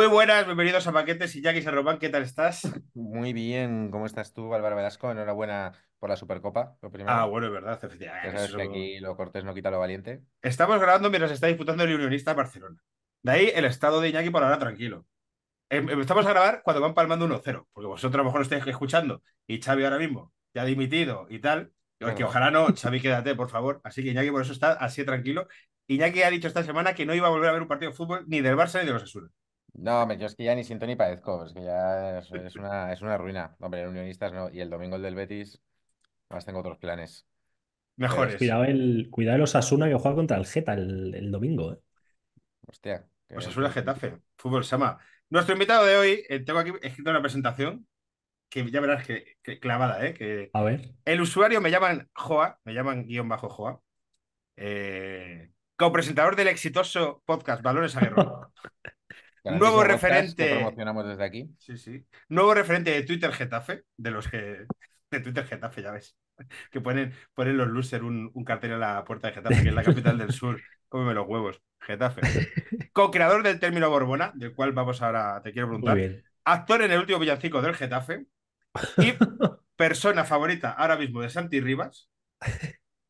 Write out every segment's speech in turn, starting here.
Muy buenas, bienvenidos a Paquetes y San Serrobán, ¿qué tal estás? Muy bien, ¿cómo estás tú, Álvaro Velasco? Enhorabuena por la Supercopa. Ah, bueno, es verdad, lo cortés no quita lo valiente. Estamos grabando mientras está disputando el Unionista Barcelona. De ahí el estado de Iñaki por ahora tranquilo. Em, em, estamos a grabar cuando van palmando 1-0, porque vosotros a lo mejor lo estáis escuchando y Xavi ahora mismo ya ha dimitido y tal. ojalá no, Xavi, quédate, por favor. Así que Iñaki por eso está así tranquilo. Iñaki ha dicho esta semana que no iba a volver a ver un partido de fútbol ni del Barça ni de los Azules. No, hombre, yo es que ya ni siento ni padezco, es que ya es, una, es una ruina. Hombre, el Unionistas no, y el domingo el del Betis, más tengo otros planes. Mejores. Cuidado el, cuidado el Osasuna que juega contra el Geta el, domingo. Eh. Hostia. Osasuna pues Getafe, fútbol Sama. Nuestro invitado de hoy, eh, tengo aquí escrito una presentación que ya verás que, clavada, ¿eh? Que... A ver. El usuario me llaman Joa, me llaman guión bajo Joa. Eh, copresentador del exitoso podcast Valores a Nuevo referente. Sí, sí. Nuevo referente de Twitter Getafe, de los que. De Twitter Getafe, ya ves. Que ponen, los luces un, cartel a la puerta de Getafe, que es la capital del sur. Cómeme los huevos. Getafe. Co-creador del término Borbona, del cual vamos ahora, te quiero preguntar. Actor en el último villancico del Getafe. Y persona favorita ahora mismo de Santi Rivas.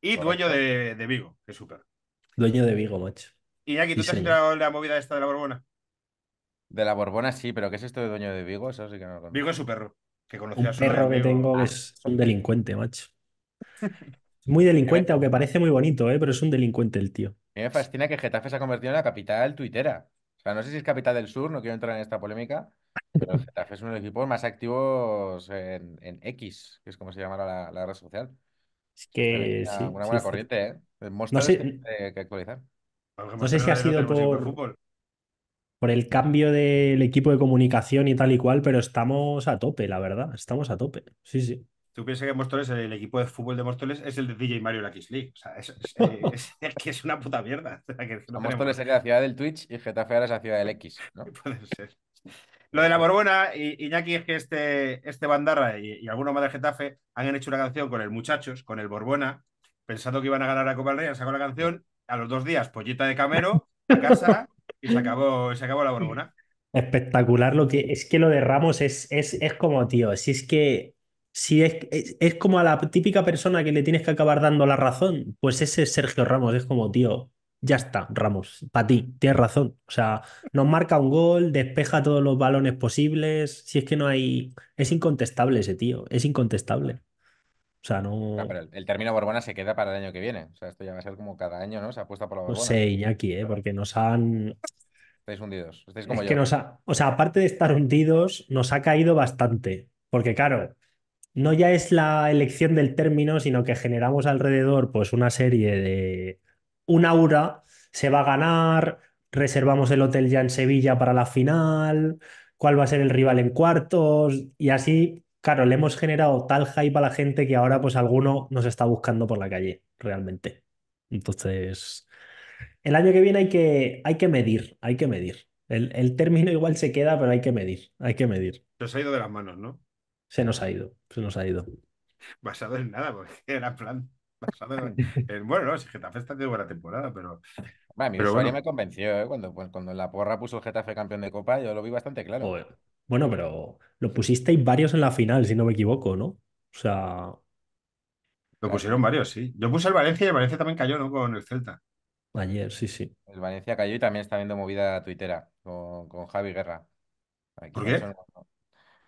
Y dueño de, Vigo, que es súper. Dueño de Vigo, macho. Y aquí, ¿tú te has en la movida esta de la Borbona? De la Borbona sí, pero ¿qué es esto de dueño de Vigo? Eso Vigo es su perro. Que conocía Un a su perro que tengo ah, es un delincuente, macho. Muy delincuente, eh, aunque parece muy bonito, ¿eh? pero es un delincuente el tío. A mí me fascina que Getafe se ha convertido en la capital tuitera. O sea, no sé si es capital del sur, no quiero entrar en esta polémica, pero Getafe es uno de los equipos más activos en, X, que es como se llama la, red social. Es que una, sí, una buena corriente, ¿eh? no sé, que, actualizar. No sé si ha sido por por el cambio del equipo de comunicación y tal y cual, pero estamos a tope, la verdad, estamos a tope. Sí, sí. Tú piensas que el equipo de fútbol de Móstoles es el de DJ Mario League. O sea, es, que es una puta mierda. O sea, pues Móstoles es la ciudad del Twitch y Getafe ahora es la ciudad del X. ¿no? Puede ser. Lo de la Borbona, y, Iñaki, es que este, este Bandarra y, algunos más de Getafe han hecho una canción con el Muchachos, con el Borbona, pensando que iban a ganar la Copa del Rey, han sacado la canción, a los dos días, pollita de camero, en casa, y se acabó, la borbona. Espectacular lo que es que lo de Ramos es, es, como, tío, si es que si es, es, como a la típica persona que le tienes que acabar dando la razón, pues ese es Sergio Ramos, es como, tío, ya está, Ramos, para ti, tienes razón. O sea, nos marca un gol, despeja todos los balones posibles, si es que no hay, es incontestable ese tío, es incontestable. O sea, no. el, término Borbona se queda para el año que viene. O sea, esto ya va a ser como cada año, ¿no? Se apuesta por la Borbona. Iñaki, ¿eh? porque nos han. Estáis hundidos. Que O sea, aparte de estar hundidos, nos ha caído bastante. Porque, claro, no ya es la elección del término, sino que generamos alrededor, pues, una serie de. Un aura, se va a ganar, reservamos el hotel ya en Sevilla para la final, cuál va a ser el rival en cuartos, y así claro, le hemos generado tal hype a la gente que ahora pues alguno nos está buscando por la calle, realmente. Entonces, el año que viene hay que, hay que medir, hay que medir. El, término igual se queda, pero hay que medir, hay que medir. Se nos ha ido de las manos, ¿no? Se nos ha ido, se nos ha ido. Basado en nada, porque era plan. Basado en, bueno, no, si Getafe está de buena temporada, pero Bueno, mi pero me convenció, ¿eh? cuando, pues, cuando la porra puso el Getafe campeón de Copa, yo lo vi bastante claro. Bueno, pero lo pusisteis varios en la final, si no me equivoco, ¿no? O sea. Lo pusieron varios, sí. Yo puse el Valencia y el Valencia también cayó, ¿no? Con el Celta. Ayer, sí, sí. El Valencia cayó y también está viendo movida Twittera con, Javi Guerra. ¿Por qué?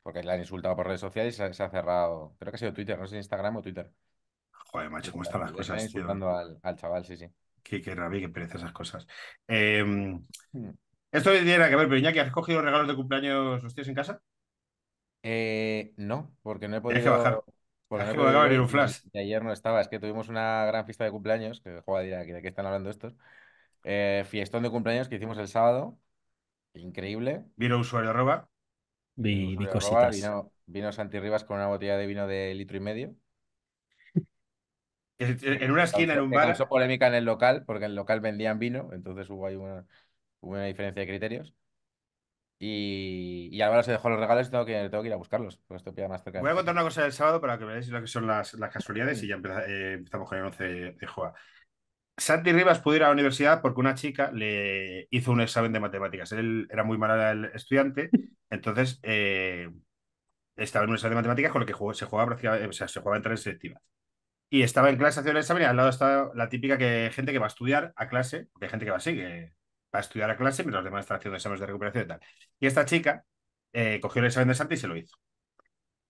Porque le han insultado por redes sociales y se, ha cerrado. Creo que ha sido Twitter, no sé Instagram o Twitter. Joder, macho, cómo están las cosas. insultando Al, chaval, sí, sí. Qué, qué rabia qué pereza esas cosas. Eh, esto tiene que ver, pero Iñaki, ¿has cogido regalos de cumpleaños los tíos en casa? Eh, no, porque no he podido. Tienes que bajar. Porque no he un flash. ayer no estaba, es que tuvimos una gran fiesta de cumpleaños, que joder, dirá, ¿de qué están hablando estos? Eh, fiestón de cumpleaños que hicimos el sábado, increíble. Vino usuario Arroba. Vino, Santi Rivas con una botella de vino de litro y medio. En una esquina, en un bar. eso polémica en el local, porque en el local vendían vino, entonces hubo ahí una, Hubo una diferencia de criterios. Y, y se dejó los regalos y tengo que, tengo que ir a buscarlos. Voy a contar una cosa del sábado para que veáis lo que son las, las casualidades y ya eh, empezamos con el 11 de Joa. Santi Rivas pudo ir a la universidad porque una chica le hizo un examen de matemáticas. Él era muy mal el estudiante, entonces eh, estaba en un examen de matemáticas con el que se jugaba o sea, se jugaba en tres selectivas. Y estaba en clase haciendo el examen y al lado estaba la típica que, gente que va a estudiar a clase, hay gente que va así, que para estudiar a clase, mientras los demás están haciendo exámenes de recuperación y tal. Y esta chica eh, cogió el examen de Santi y se lo hizo.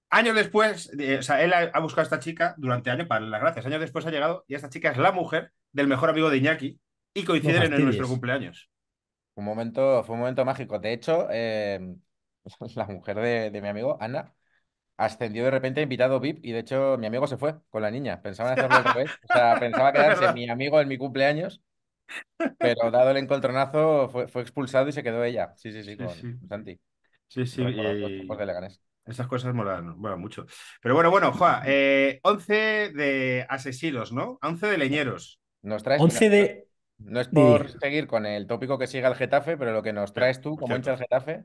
Años después, eh, o sea, él ha, buscado a esta chica durante años para las gracias. Años después ha llegado y esta chica es la mujer del mejor amigo de Iñaki y coinciden en, nuestro cumpleaños. Un momento, fue un momento mágico. De hecho, em, la mujer de, mi amigo, Ana, ascendió de repente a invitado VIP y de hecho mi amigo se fue con la niña. pensaba hacerlo otra pensaba quedarse mi amigo en mi cumpleaños pero dado el encontronazo, fue, expulsado y se quedó ella. Sí, sí, sí, Santi. Sí, sí. Y... Esas cosas molan, bueno, mucho. Pero bueno, bueno, Joa, eh, 11 de asesinos, ¿no? 11 de leñeros. Nos traes 11 de... No es por seguir con el tópico que sigue el Getafe, pero lo que nos traes tú como hincha el Getafe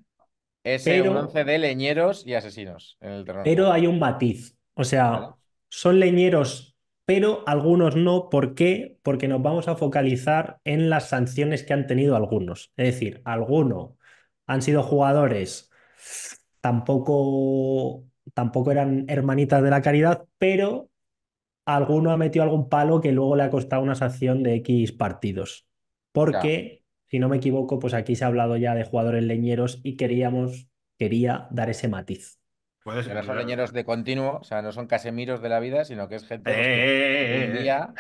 es eh, un 11 de leñeros y asesinos en el terreno. Pero hay un batiz, O sea, son leñeros pero algunos no. ¿Por qué? Porque nos vamos a focalizar en las sanciones que han tenido algunos. Es decir, algunos han sido jugadores, tampoco, tampoco eran hermanitas de la caridad, pero alguno ha metido algún palo que luego le ha costado una sanción de X partidos. Porque, si no me equivoco, pues aquí se ha hablado ya de jugadores leñeros y queríamos, quería dar ese matiz. Puede ser, de continuo, o sea, no son casemiros de la vida, sino que es gente pues, que eh, un eh, eh, día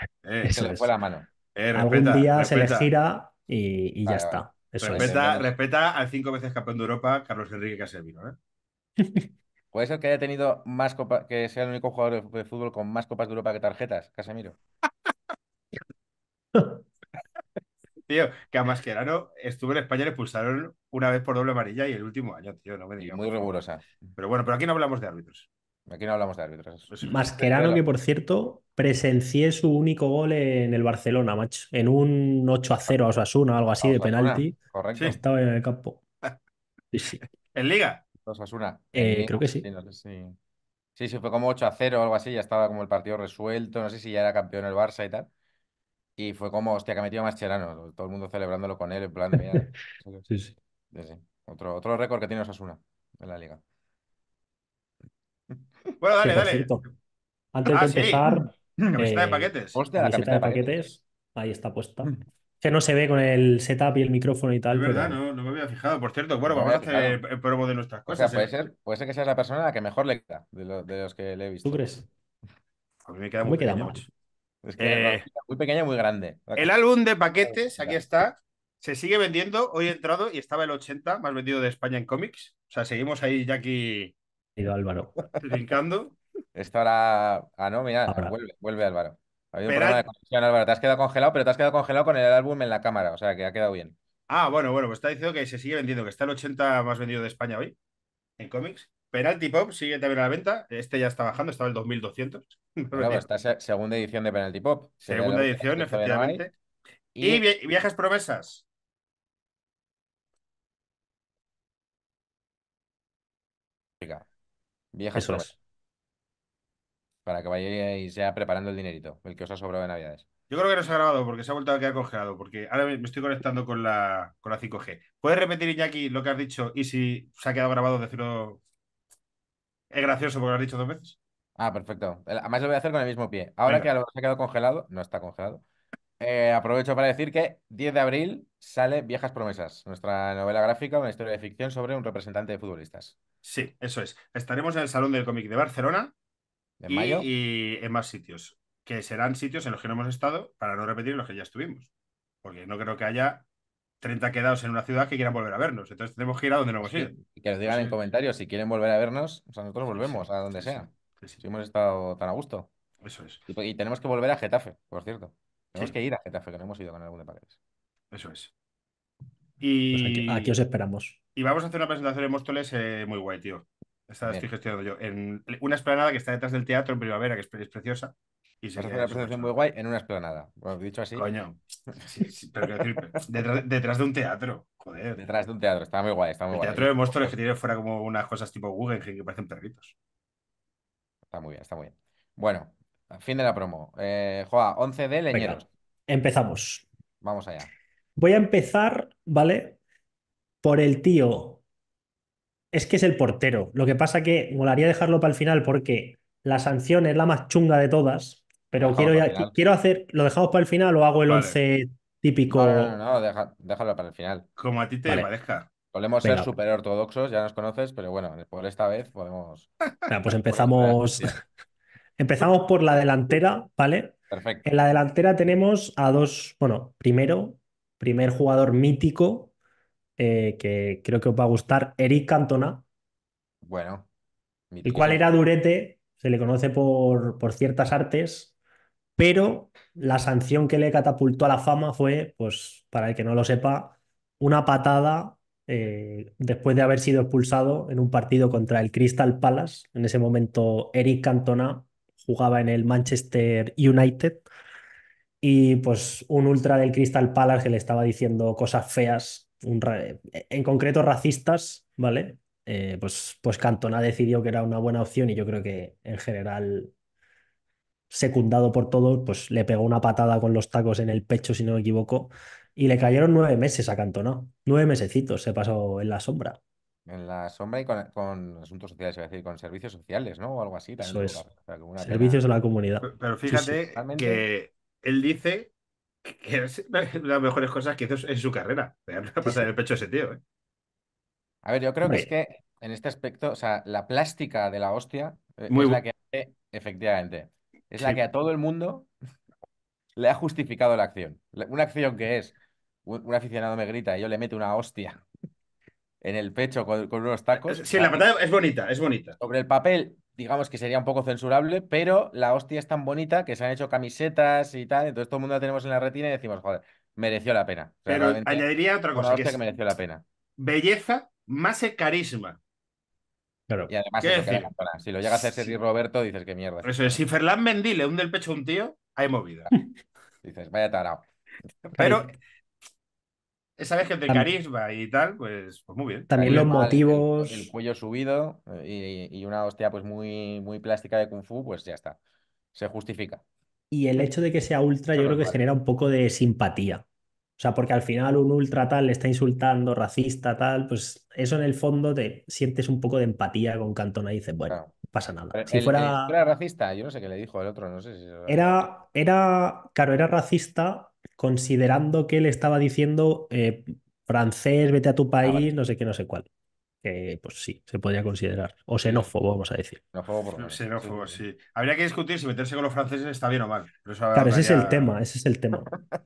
se le fue la mano. Algún día se les gira y, ya está. respeta, al cinco veces campeón de Europa, Carlos Enrique Casemiro. ¿eh? Puede ser que haya tenido más copas, que sea el único jugador de fútbol con más copas de Europa que tarjetas, Casemiro. tío. Que a Mascherano estuve en España, le pulsaron una vez por doble amarilla y el último año, tío, no me digas. Muy rigurosa. Pero bueno, pero aquí no hablamos de árbitros. Aquí no hablamos de árbitros. Mascherano, que por cierto, presencié su único gol en el Barcelona, macho. En un 8 a 0 a Osasuna algo así de penalti. Correcto. Estaba en el campo. ¿En Liga? Osasuna. Eh, creo que sí. Sí, sí, fue como 8 a 0 o algo así. Ya estaba como el partido resuelto. No sé si ya era campeón el Barça y tal. Y fue como, hostia, que ha metido Mascherano. Todo el mundo celebrándolo con él, en plan mira. sí, sí. Otro, otro récord que tiene Osasuna en la liga. Bueno, dale, dale. Antes ah, de empezar. La Camiseta de eh, paquetes. Hostia, la camiseta de paquetes. Ahí está puesta. Mm. Que no se ve con el setup y el micrófono y tal. Es verdad, no, no, me había fijado. Por cierto, bueno, vamos a hacer el pruebo de nuestras cosas. O sea, puede, ¿eh? ser, puede, ser, que seas la persona a la que mejor le queda de, de los que le he visto. ¿Tú crees? A mí me queda muy me queda ¿eh? mucho. Es que eh, muy pequeña y muy grande. El álbum de paquetes, aquí está, se sigue vendiendo. Hoy he entrado y estaba el 80 más vendido de España en cómics. O sea, seguimos ahí Jackie... aquí. Álvaro. Brincando. Esto ahora. Ah, no, mira, vuelve, Álvaro. Ha habido un problema de conexión, Álvaro. Te has quedado congelado, pero te has quedado congelado con el álbum en la cámara. O sea, que ha quedado bien. Ah, bueno, bueno, pues está diciendo que se sigue vendiendo, que está el 80 más vendido de España hoy en cómics. Penalty Pop sigue también a la venta. Este ya está bajando, estaba el 2200. Claro, está segunda edición de Penalty Pop. Segunda edición, efectivamente. Y... Viejas Promesas. Viejas promesas. Para que vayáis ya preparando el dinerito, el que os ha sobrado de Navidades. Yo creo que no se ha grabado porque se ha vuelto a quedar congelado, porque ahora me estoy conectando con la, con la 5G. ¿Puedes repetir, Iñaki, lo que has dicho y si se ha quedado grabado, decirlo es gracioso porque lo has dicho dos veces. Ah, perfecto. Además lo voy a hacer con el mismo pie. Ahora que se ha quedado congelado, no está congelado. Eh, aprovecho para decir que 10 de abril sale Viejas Promesas, nuestra novela gráfica, una historia de ficción sobre un representante de futbolistas. Sí, eso es. Estaremos en el Salón del Cómic de Barcelona ¿En mayo? y en más sitios, que serán sitios en los que no hemos estado para no repetir los que ya estuvimos, porque no creo que haya 30 quedados en una ciudad que quieran volver a vernos. Entonces tenemos que ir a donde no hemos ido. Y que nos digan en comentarios si quieren volver a vernos, o nosotros volvemos a donde sea. Si hemos estado tan a gusto. Eso es. Y, tenemos que volver a Getafe, por cierto. Tenemos que ir a Getafe, que no hemos ido con algún de paredes. Eso es. Pues y aquí, os esperamos. Y vamos a hacer una presentación en Móstoles eh, muy guay, tío. Esta estoy gestionando yo. En una esplanada que está detrás del teatro en primavera, que es preciosa. Y se hace eh, una presentación muy guay en una esplanada. Bueno, dicho así. Coño. detrás, de un teatro, Detrás de un teatro, está muy guay. Está muy el teatro de monstruos que tiene fuera como unas cosas tipo Google que parecen perritos. Está muy bien, está muy bien. Bueno, fin de la promo. Eh, Joa, 11 de leñeros. empezamos. Vamos allá. Voy a empezar, ¿vale? Por el tío. Es que es el portero. Lo que pasa que molaría dejarlo para el final porque la sanción es la más chunga de todas pero quiero, quiero hacer, ¿lo dejamos para el final o hago el 11 típico? No, no, déjalo para el final. Como a ti te parezca. Podemos ser súper ortodoxos, ya nos conoces, pero bueno, por esta vez podemos. bueno pues empezamos, empezamos por la delantera, ¿vale? Perfecto. En la delantera tenemos a dos, bueno, primero, primer jugador mítico eh, que creo que os va a gustar, Eric Cantona, Bueno. el cual era durete, se le conoce por, por ciertas artes, pero la sanción que le catapultó a la fama fue, pues, para el que no lo sepa, una patada eh, después de haber sido expulsado en un partido contra el Crystal Palace. En ese momento, Eric Cantona jugaba en el Manchester United. Y pues un ultra del Crystal Palace que le estaba diciendo cosas feas, en concreto racistas, ¿vale? Eh, pues, pues Cantona decidió que era una buena opción y yo creo que en general secundado por todo, pues le pegó una patada con los tacos en el pecho, si no me equivoco, y le cayeron nueve meses a Cantona. Nueve mesecitos se pasó en la sombra. En la sombra y con, asuntos sociales, es decir, con servicios sociales, ¿no? O algo así. Eso servicios a la comunidad. Pero, fíjate que él dice que es una de las mejores cosas que hizo en su carrera. el pecho ese tío, ¿eh? A ver, yo creo que es que en este aspecto, o sea, la plástica de la hostia eh, es la que hace, efectivamente, es la que a todo el mundo le ha justificado la acción. Una acción que es, un, aficionado me grita y yo le meto una hostia en el pecho con, unos eh, tacos. Eh, sí, la verdad es bonita, es bonita. Sobre el papel, digamos que sería un poco censurable, pero la hostia es tan bonita que se han hecho camisetas y tal, entonces todo el mundo la tenemos en la retina y decimos, joder, mereció la pena. pero añadiría otra cosa. Que, que mereció la pena. Belleza más el carisma. Y además Si lo llega a hacer Sergi Roberto, dices que mierda. si Ferland Mendy le hunde el pecho a un tío, hay movida. dices, vaya tarado. Pero esa vez que entre carisma y tal, pues, pues muy bien. También, los motivos. El, cuello subido eh, y, una hostia pues muy, muy plástica de Kung Fu, pues ya está. Se justifica. Y el hecho de que sea ultra, yo creo que genera un poco de simpatía o sea, porque al final un ultra tal le está insultando, racista, tal, pues eso en el fondo te sientes un poco de empatía con Cantona y dices, bueno, pasa nada. si fuera... era racista, yo no sé qué le dijo el otro, no sé si... Era, era, claro, era racista considerando que él estaba diciendo eh, francés, vete a tu ah, país, no sé qué, no sé cuál. Que pues sí, se podría considerar. O xenófobo, vamos a decir. Xenófobo, sí. Habría que discutir si meterse con los franceses está bien o mal. claro, ese es el tema, ese es el tema.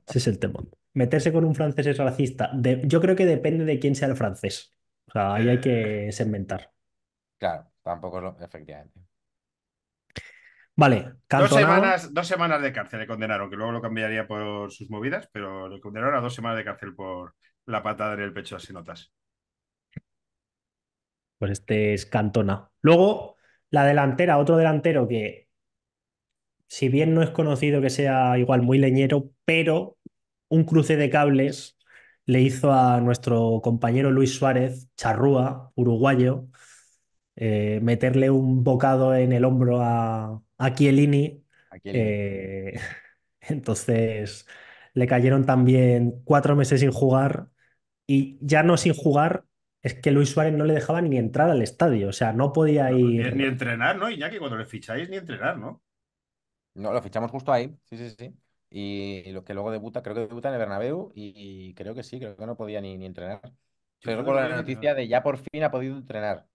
ese es el tema. Meterse con un francés es racista. yo creo que depende de quién sea el francés. O sea, ahí hay que eh, segmentar. Claro, tampoco Efectivamente. Vale, dos, semanas, dos semanas de cárcel le condenaron, que luego lo cambiaría por sus movidas, pero le condenaron a dos semanas de cárcel por la patada en el pecho a notas pues este es Cantona. Luego, la delantera, otro delantero que, si bien no es conocido que sea igual muy leñero, pero un cruce de cables le hizo a nuestro compañero Luis Suárez, charrúa, uruguayo, eh, meterle un bocado en el hombro a, a Chiellini. Eh, entonces le cayeron también cuatro meses sin jugar y ya no sin jugar, es que Luis Suárez no le dejaba ni entrar al estadio, o sea, no podía ir. Ni, entrenar, ¿no? y ya que cuando le ficháis, ni entrenar, ¿no? No, lo fichamos justo ahí, sí, sí, sí. Y, lo que luego debuta, creo que debuta en el Bernabéu y, creo que sí, creo que no podía ni, entrenar. pero con la noticia de ya por fin ha podido entrenar.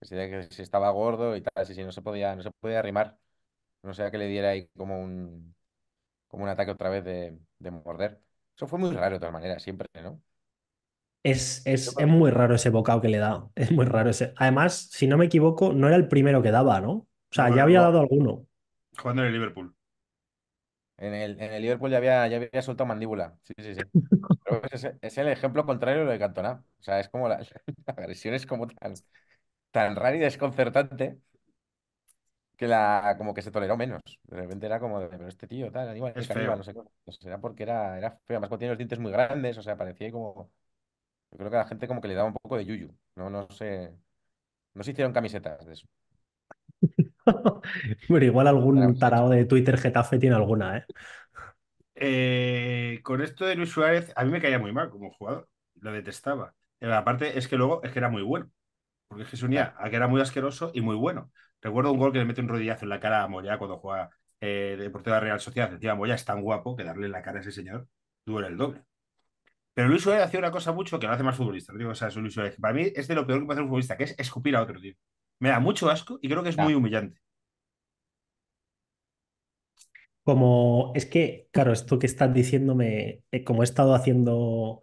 Que si, que estaba gordo y tal, si, si no se podía, no se arrimar. No sea que le diera ahí como un, como un ataque otra vez de, de morder. Eso fue muy raro de todas maneras, siempre, ¿no? Es, muy raro ese bocado que le da. Es muy raro ese. Además, si no me equivoco, no era el primero que daba, ¿no? O sea, ya había dado alguno. Jugando en el Liverpool. En el, en el Liverpool ya había, ya había soltado mandíbula. Sí, sí, sí. es, el ejemplo contrario de lo de Cantona. O sea, es como la, agresión es como tan, tan rara y desconcertante que la como que se toleró menos. De repente era como de, pero este tío, tal, animal, era porque era, feo. Además, cuando tiene los dientes muy grandes, o sea, parecía como yo creo que a la gente como que le daba un poco de yuyu. No, no sé. No se hicieron camisetas de eso. Pero igual algún tarado de Twitter Getafe tiene alguna, ¿eh? ¿eh? Con esto de Luis Suárez, a mí me caía muy mal como jugador. Lo detestaba. Pero eh, aparte es que luego es que era muy bueno. Porque Jesús que unía a que era muy asqueroso y muy bueno. Recuerdo un gol que le mete un rodillazo en la cara a Moya cuando juega eh, de Real Sociedad. Decía Moya es tan guapo que darle en la cara a ese señor duele el doble. Pero Luis Suárez hace una cosa mucho que no hace más futbolista, Para mí es de lo peor que puede hacer un futbolista, que es escupir a otro, tío. Me da mucho asco y creo que es muy humillante. Como es que, claro, esto que estás diciéndome, eh, como he estado haciendo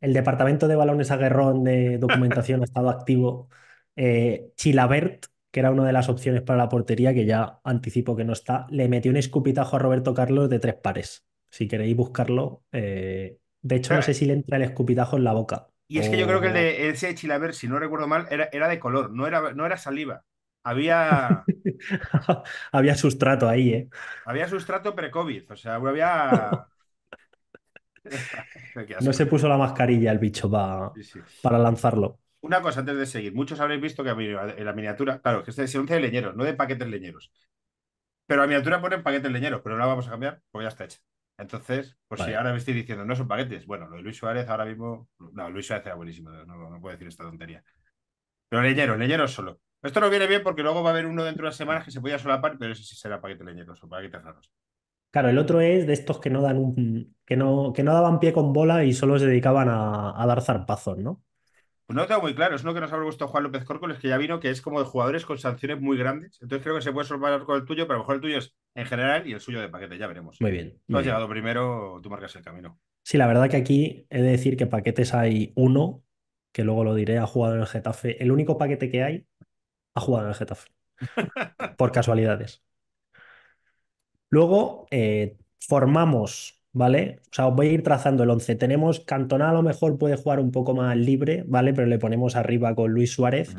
el departamento de balones aguerrón de documentación ha estado activo, eh, Chilabert, que era una de las opciones para la portería, que ya anticipo que no está, le metió un escupitajo a Roberto Carlos de tres pares. Si queréis buscarlo, eh, de hecho, no sé si le entra el escupitajo en la boca. Y es que yo creo que el de ese Chilaver, si no recuerdo mal, era, era de color, no era, no era saliva. Había. había sustrato ahí, ¿eh? Había sustrato pre-COVID, o sea, había. no se puso la mascarilla el bicho para lanzarlo. Una cosa antes de seguir, muchos habréis visto que en la miniatura, claro, que este es de leñeros, no de paquetes leñeros. Pero la miniatura pone paquetes leñeros, pero no la vamos a cambiar porque ya está hecha. Entonces, pues si ahora me estoy diciendo, no son paquetes. Bueno, lo de Luis Suárez ahora mismo. No, Luis Suárez era buenísimo, no, no puedo decir esta tontería. Pero leñero, leñero solo. Esto no viene bien porque luego va a haber uno dentro de las semanas que se podía solapar, pero ese sí será paquete leñero, o paquetes raros. Claro, el otro es de estos que no dan que no, que no daban pie con bola y solo se dedicaban a, a dar zarpazos, ¿no? Pues no tengo muy claro, es uno que nos ha gustado Juan López Córcoles, que ya vino, que es como de jugadores con sanciones muy grandes. Entonces creo que se puede solvar con el tuyo, pero a lo mejor el tuyo es en general y el suyo de paquete, ya veremos. Muy bien. No has llegado primero, tú marcas el camino. Sí, la verdad que aquí he de decir que paquetes hay uno, que luego lo diré, ha jugado en el Getafe. El único paquete que hay ha jugado en el Getafe. por casualidades. Luego eh, formamos ¿vale? O sea, os voy a ir trazando el 11. Tenemos Cantona, a lo mejor puede jugar un poco más libre, ¿vale? Pero le ponemos arriba con Luis Suárez.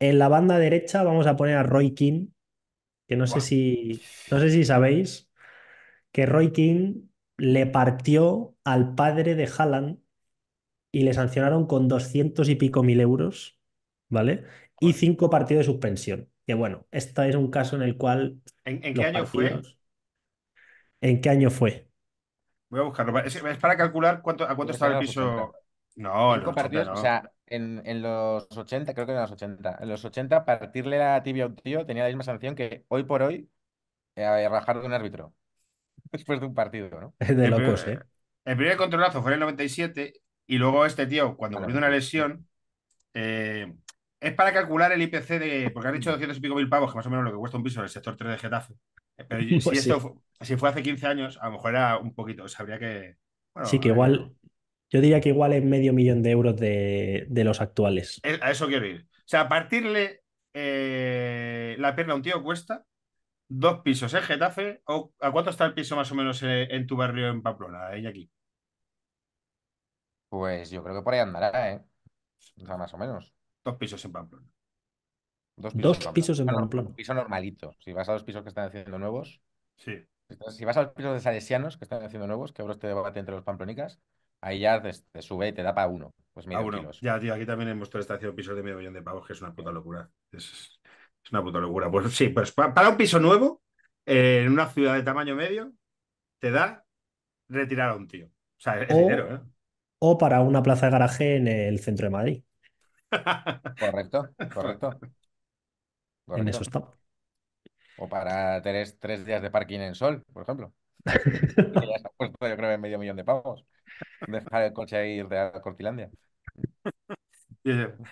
En la banda derecha vamos a poner a Roy King, que no sé si, no sé si sabéis que Roy King le partió al padre de Haaland y le sancionaron con 200 y pico mil euros, ¿vale? Y cinco partidos de suspensión. Que bueno, este es un caso en el cual. ¿En, qué año fue? ¿En qué año fue? Voy a buscarlo. Es, para calcular a cuánto estaba el piso. No, en los 80, O sea, en, los 80, creo que en los 80. En los 80, partirle la tibia a un tío tenía la misma sanción que hoy por hoy eh, rajar de un árbitro. Después de un partido, ¿no? de locos, el ¿eh? El primer controlazo fue en el 97 y luego este tío, cuando comió una lesión, eh, es para calcular el IPC de. Porque han dicho 200 y pico mil pavos, que más o menos lo que cuesta un piso en el sector 3 de Getafe. Pero pues si, esto, si fue hace 15 años, a lo mejor era un poquito, sabría que... sí, que eh, igual, yo diría que igual es medio millón de euros de, los actuales. a eso quiero ir. O sea, partirle eh, la pierna a un tío cuesta dos pisos en Getafe. O, ¿A cuánto está el piso más o menos eh, en, tu barrio en Pamplona, aquí? Pues yo creo que por ahí andará, ¿eh? O sea, más o menos. Dos pisos en Pamplona. Dos pisos, en Un piso normalito. Si vas a los pisos que están haciendo nuevos. Sí. Si vas a los pisos de salesianos que están haciendo nuevos, que ahora este debate entre los pamplonicas, ahí ya te, sube y te da para uno. Pues mira, ah, Ya, tío, aquí también hemos estado haciendo pisos de medio millón de pavos, que es una puta locura. Es, una puta locura. Pues sí, pues para un piso nuevo, eh, en una ciudad de tamaño medio, te da retirar a un tío. O sea, es dinero, ¿eh? O para una plaza de garaje en el centro de Madrid. correcto, correcto. En eso está. O para tres, tres días de parking en sol, por ejemplo. ya puesto, yo creo, medio millón de pavos. Dejar el coche ahí de Cortilandia.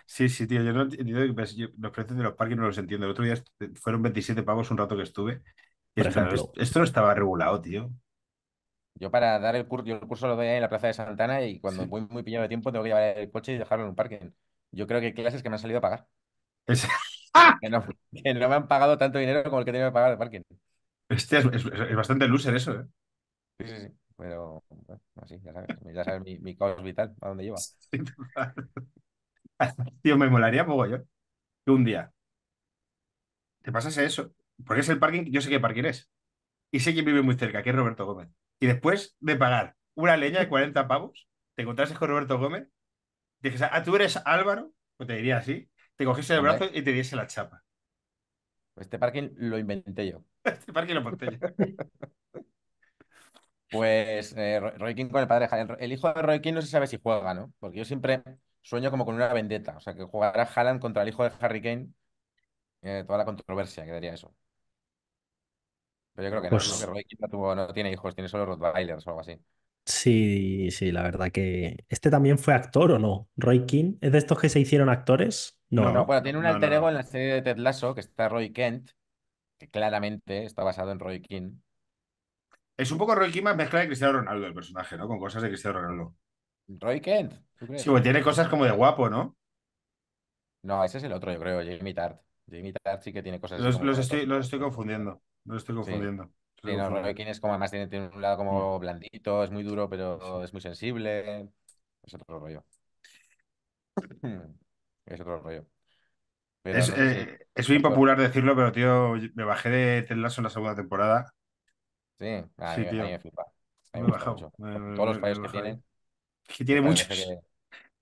Sí, sí, tío. Yo, no, entiendo pues, los precios de los parkings no los entiendo. El otro día fueron 27 pavos un rato que estuve. esto no estaba regulado, tío. Yo para dar el curso, yo el curso lo doy ahí en la Plaza de Santana y cuando voy muy pillado de tiempo tengo que llevar el coche y dejarlo en un parking. Yo creo que hay clases que me han salido a pagar. Es... que, no, me han pagado tanto dinero como el que tenía que pagar el parking. es, bastante loser eso, ¿eh? Sí, sí, sí. Pero bueno, así, ya sabes, mi, mi a dónde lleva. Sí, Tío, me molaría poco yo que un día te pasase eso, porque es el parking, yo sé qué parking es, y sé quién vive muy cerca, que es Roberto Gómez. Y después de pagar una leña de 40 pavos, te encontrases con Roberto Gómez, dices, ah, tú eres Álvaro, o pues te diría así, te cogiese el brazo y te diese la chapa. Pues este parking lo inventé yo. este parking lo inventé yo. pues eh, Roy King con el padre de Haaland. El hijo de Roy King no se sabe si juega, ¿no? Porque yo siempre sueño como con una vendetta. O sea, que jugará Haaland contra el hijo de Harry Kane. Eh, toda la controversia que daría eso. Pero yo creo que no. Pues Roy King no, tiene hijos, tiene solo Rottweilers o algo así. Sí, sí, la verdad que. ¿Este también fue actor o no? ¿Roy King? ¿Es de estos que se hicieron actores? No, no, Bueno, tiene un alter ego en la serie de Ted Lasso, que está Roy Kent, que claramente está basado en Roy King. Es un poco Roy King más mezcla de Cristiano Ronaldo el personaje, ¿no? Con cosas de Cristiano Ronaldo. Roy Kent. Sí, pues tiene cosas como de guapo, ¿no? No, ese es el otro, yo creo, Jamie Tart. Jamie Tart sí que tiene cosas. Los, los estoy, los estoy confundiendo. Los estoy confundiendo. Sí. Roy King es como además tiene, un lado como mm. blandito, es muy duro, pero es muy sensible. Es otro rollo. es otro rollo. es, muy eh, popular decirlo, pero tío, me bajé de Ted en la segunda temporada. Sí, sí, tío. me flipa. mucho. Todos los fallos que tienen. Que tiene muchos.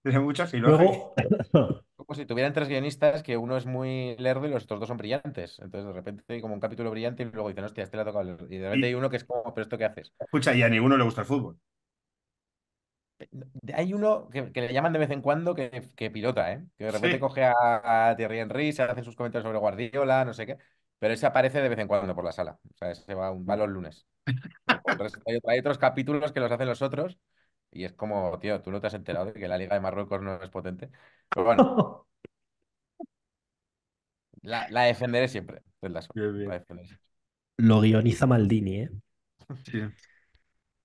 Tiene muchos y luego. Como si tuvieran tres guionistas que uno es muy lerdo y los otros dos son brillantes. Entonces, de repente hay como un capítulo brillante y luego dicen, hostia, este le ha tocado. Y de repente hay uno que es como, pero esto qué haces. Escucha, y a ninguno le gusta el fútbol. Hay uno que, le llaman de vez en cuando que, pilota, ¿eh? Que de repente coge a, Thierry Henry, se hace sus comentarios sobre Guardiola, no sé qué. Pero ese aparece de vez en cuando por la sala. O sea, ese va, un, va los lunes. hay otros capítulos que los hacen los otros. Y es como, tío, tú no te has enterado de que la Liga de Marruecos no es potente. Pero bueno. la, defenderé siempre. Lo guioniza Maldini, ¿eh?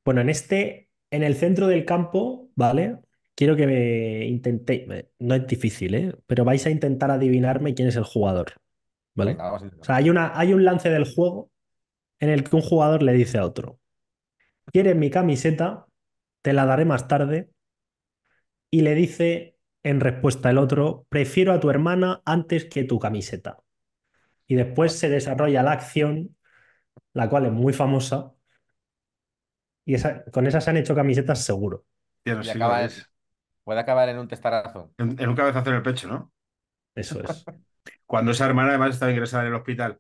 Bueno, en este en el centro del campo, ¿vale? Quiero que me intentéis, no es difícil, ¿eh? Pero vais a intentar adivinarme quién es el jugador, ¿vale? hay, una, hay un lance del juego en el que un jugador le dice a otro, ¿quieres mi camiseta? Te la daré más tarde. Y le dice en respuesta el otro, prefiero a tu hermana antes que tu camiseta. Y después se desarrolla la acción, la cual es muy famosa, y con esas se han hecho camisetas seguro. puede acabar en un testarazo. En, un cabezazo en el pecho, ¿no? Eso es. Cuando esa hermana además estaba ingresada en el hospital.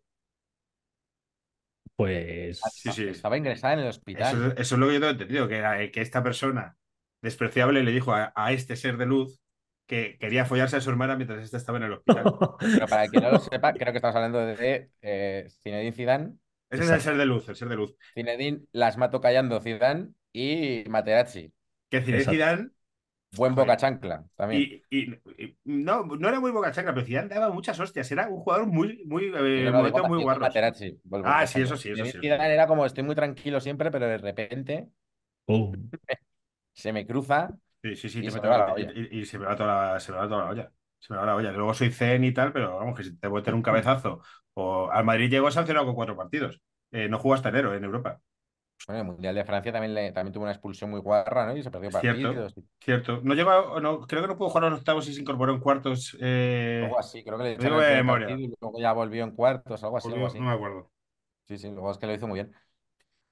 Pues. Ah, estaba ingresada en el hospital. Eso, es lo que yo tengo entendido, que, eh, que esta persona despreciable le dijo a, este ser de luz que quería follarse a su hermana mientras esta estaba en el hospital. Pero para que no lo sepa, creo que estamos hablando de eh, Zinedine Zidane, ese es el ser de luz, el ser de luz. Zinedine las mato callando Zidane y Materazzi. Que Zinedine Zidane... Buen boca chancla también. Y, no, no era muy boca chancla, pero Zidane daba muchas hostias. Era un jugador muy, muy, eh, muy guarro. Materazzi. Ah, sí, eso sí, eso sí. Zidane era como estoy muy tranquilo siempre, pero de repente oh. se me cruza. Sí, sí, sí, y, se me va toda la olla. Luego soy zen y tal, pero vamos, que si te voy a tener un cabezazo. O al Madrid llegó sancionado con cuatro partidos. Eh, no jugó hasta enero en Europa. Bueno, el Mundial de Francia también, también tuvo una expulsión muy guarra, ¿no? Y se perdió partidos. Cierto, cierto. No llegó no, creo que no pudo jugar los octavos y se incorporó en cuartos. Eh... Algo así, creo que le echaron memoria. Y luego ya volvió en cuartos, algo así, algo así. No me acuerdo. Sí, sí, luego es que lo hizo muy bien.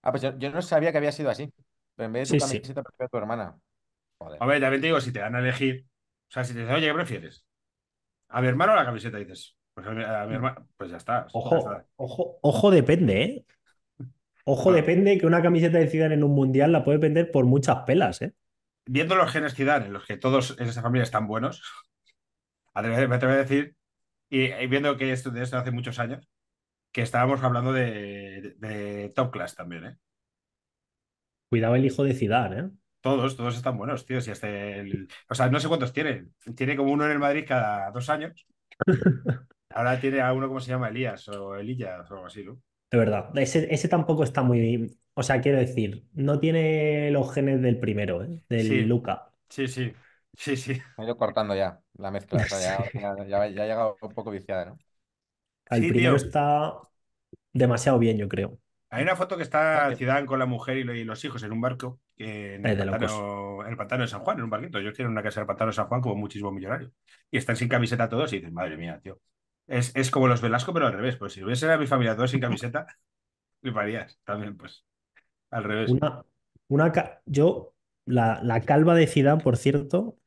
Ah, pues yo, no sabía que había sido así. Pero en vez de sí, tu camiseta, a tu hermana. A ver, también te digo, si te dan a elegir, o sea, si te dicen, oye, ¿qué prefieres? a mi hermano la camiseta dices. Pues, a mi, hermano, pues ya está. Ojo, ojo, ojo depende, ¿eh? Ojo, depende que una camiseta de Zidane en un mundial la puede vender por muchas pelas, ¿eh? Viendo los genes Zidane, en los que todos en esa familia están buenos, me atrevo a decir, y, viendo que esto de hace muchos años, que estábamos hablando de, top class también, ¿eh? Cuidado el hijo de Zidane, ¿eh? Todos, todos están buenos, tío. Si este, O sea, no sé cuántos tiene. Tiene como uno en el Madrid cada dos años. Ahora tiene a uno, como se llama? Elías o Elías o algo así, ¿no? De verdad. Ese, tampoco está muy. O sea, quiero decir, no tiene los genes del primero, ¿eh? del Luca. Sí, sí. Sí, sí. Me he ido cortando ya la mezcla. Ya, ya, ha llegado un poco viciada, ¿no? El primero está demasiado bien, yo creo. Hay una foto que está Zidane con la mujer y los hijos en un barco en el, pantano, de San Juan, en un barquito. Yo quiero una casa del pantano de San Juan como muchísimo millonario. Y están sin camiseta todos y dicen, madre mía, tío. Es, como los Velasco, pero al revés. Pues si hubiese a mi familia todos sin camiseta, me parías también, pues. Al revés. Una, Yo, la, la calva de Zidane, por cierto,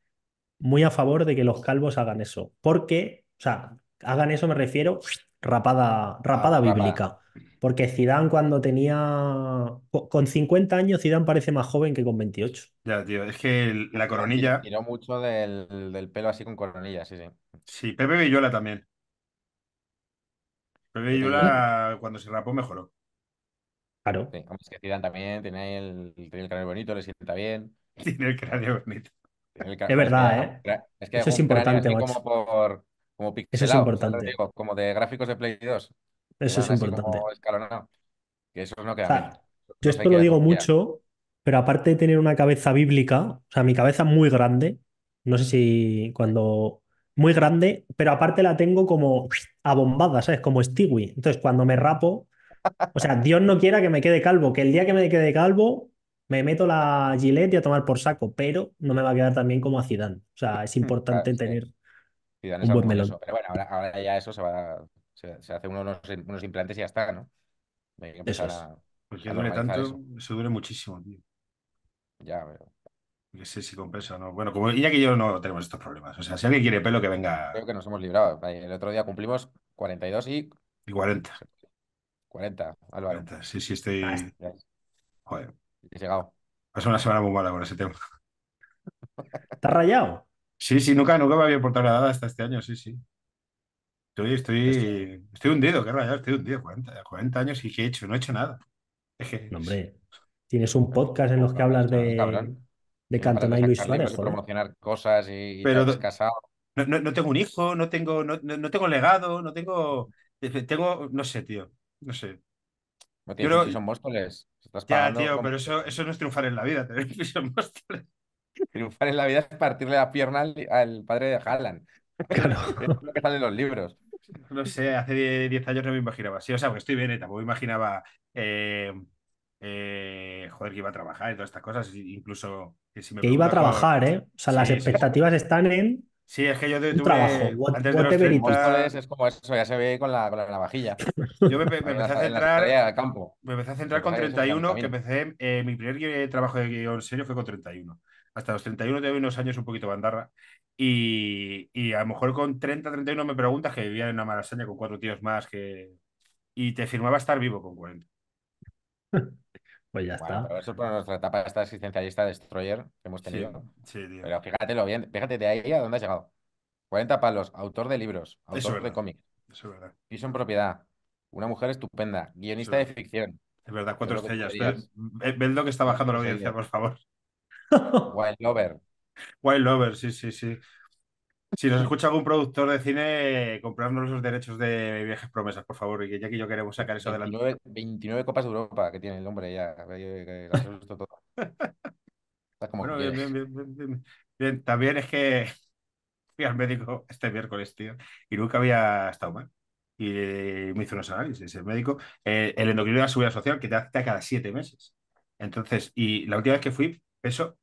muy a favor de que los calvos hagan eso. Porque, o sea, hagan eso me refiero rapada, rapada bíblica. Porque Zidane cuando tenía... Con 50 años Zidane parece más joven que con 28. Ya, tío, es que la coronilla... Tiró mucho del, pelo así con coronilla, sí, sí. Sí, Pepe Villola también. Pepe Villola, cuando se rapó mejoró. Claro. es que Zidane también tiene el, el cráneo bonito, le sienta bien. Tiene el cráneo bonito. Es verdad, ¿eh? que Eso es importante, como por, eso es importante. como de gráficos de Play 2. Eso es importante. eso Yo esto lo digo mucho, pero aparte de tener una cabeza bíblica, o sea, mi cabeza muy grande, no sé si cuando... Muy grande, pero aparte la tengo como abombada, ¿sabes? Como Stewie. Entonces, cuando me rapo, o sea, Dios no quiera que me quede calvo, que el día que me quede calvo me meto la Gillette y a tomar por saco, pero no me va a quedar también como a Zidane. O sea, es importante tener pero bueno, ahora, ya eso se va. Se, hace unos, unos, implantes y ya está, ¿no? eso Porque duele tanto, eso. dure muchísimo, tío. Ya, pero. No sé si compensa, ¿no? Bueno, como ya que yo no tenemos estos problemas. O sea, si alguien quiere pelo, que venga. Creo que nos hemos librado. El otro día cumplimos 42 y. Y 40. 40, Álvaro. 40. Sí, sí, estoy. Ah, Joder. He llegado. una semana muy mala con ese tema. ¿Estás rayado? Sí, sí, nunca, nunca me había importado nada hasta este año, sí, sí. Estoy, estoy, estoy hundido, qué rayado, estoy hundido. 40, años y ¿qué he hecho? No he hecho nada. Es que, hombre, tienes un podcast en los que hablas de, de Cantona y Luis promocionar cosas y, casado. no, no- tengo un hijo, no tengo, no, tengo legado, no tengo, tengo, no sé, tío, no sé. No tienes Móstoles. ya, tío, pero eso, eso no es triunfar en la vida, tener un piso Triunfar en la vida es partirle la pierna al, padre de Haaland. Claro. es lo que sale en los libros. No sé, hace 10 años no me imaginaba Sí, O sea, porque estoy bien, tampoco me imaginaba. Eh, eh, joder, que iba a trabajar y todas estas cosas. Incluso. Que, iba a trabajar, ¿eh? O sea, las expectativas están en. Sí, es que yo tuve. Trabajo. antes de los es, como eso, ya se ve con la, con la navajilla. Yo me, empecé a centrar. campo. Me empecé a centrar con 31, que empecé. Eh, mi primer trabajo de guión serio fue con 31 hasta los 31 tengo unos años un poquito bandarra. Y, a lo mejor con 30, 31 me preguntas que vivía en una marasaña con cuatro tíos más que... y te firmaba estar vivo con 40. Pues ya está. eso por nuestra etapa esta existencialista destroyer que hemos tenido. Sí, tío. Pero fíjate lo bien, fíjate de ahí a dónde has llegado. 40 palos, autor de libros, autor de cómics. Eso es verdad. Piso en propiedad. Una mujer estupenda, guionista de ficción. Es verdad, cuatro estrellas. vendo que está bajando la audiencia, por favor. Wild Lover. Wild Lover, sí, sí, sí. Si nos escucha algún productor de cine, comprarnos los derechos de Viejas Promesas, por favor, y ya que yo queremos sacar eso 29, adelante. 29 Copas de Europa que tiene el hombre ya. bien, bien, bien, también es que fui al médico este miércoles, tío, y nunca había estado mal. Y me hizo unos análisis el médico. Eh, el endocrino de la seguridad social que te hace cada siete meses. Entonces, y la última vez que fui, peso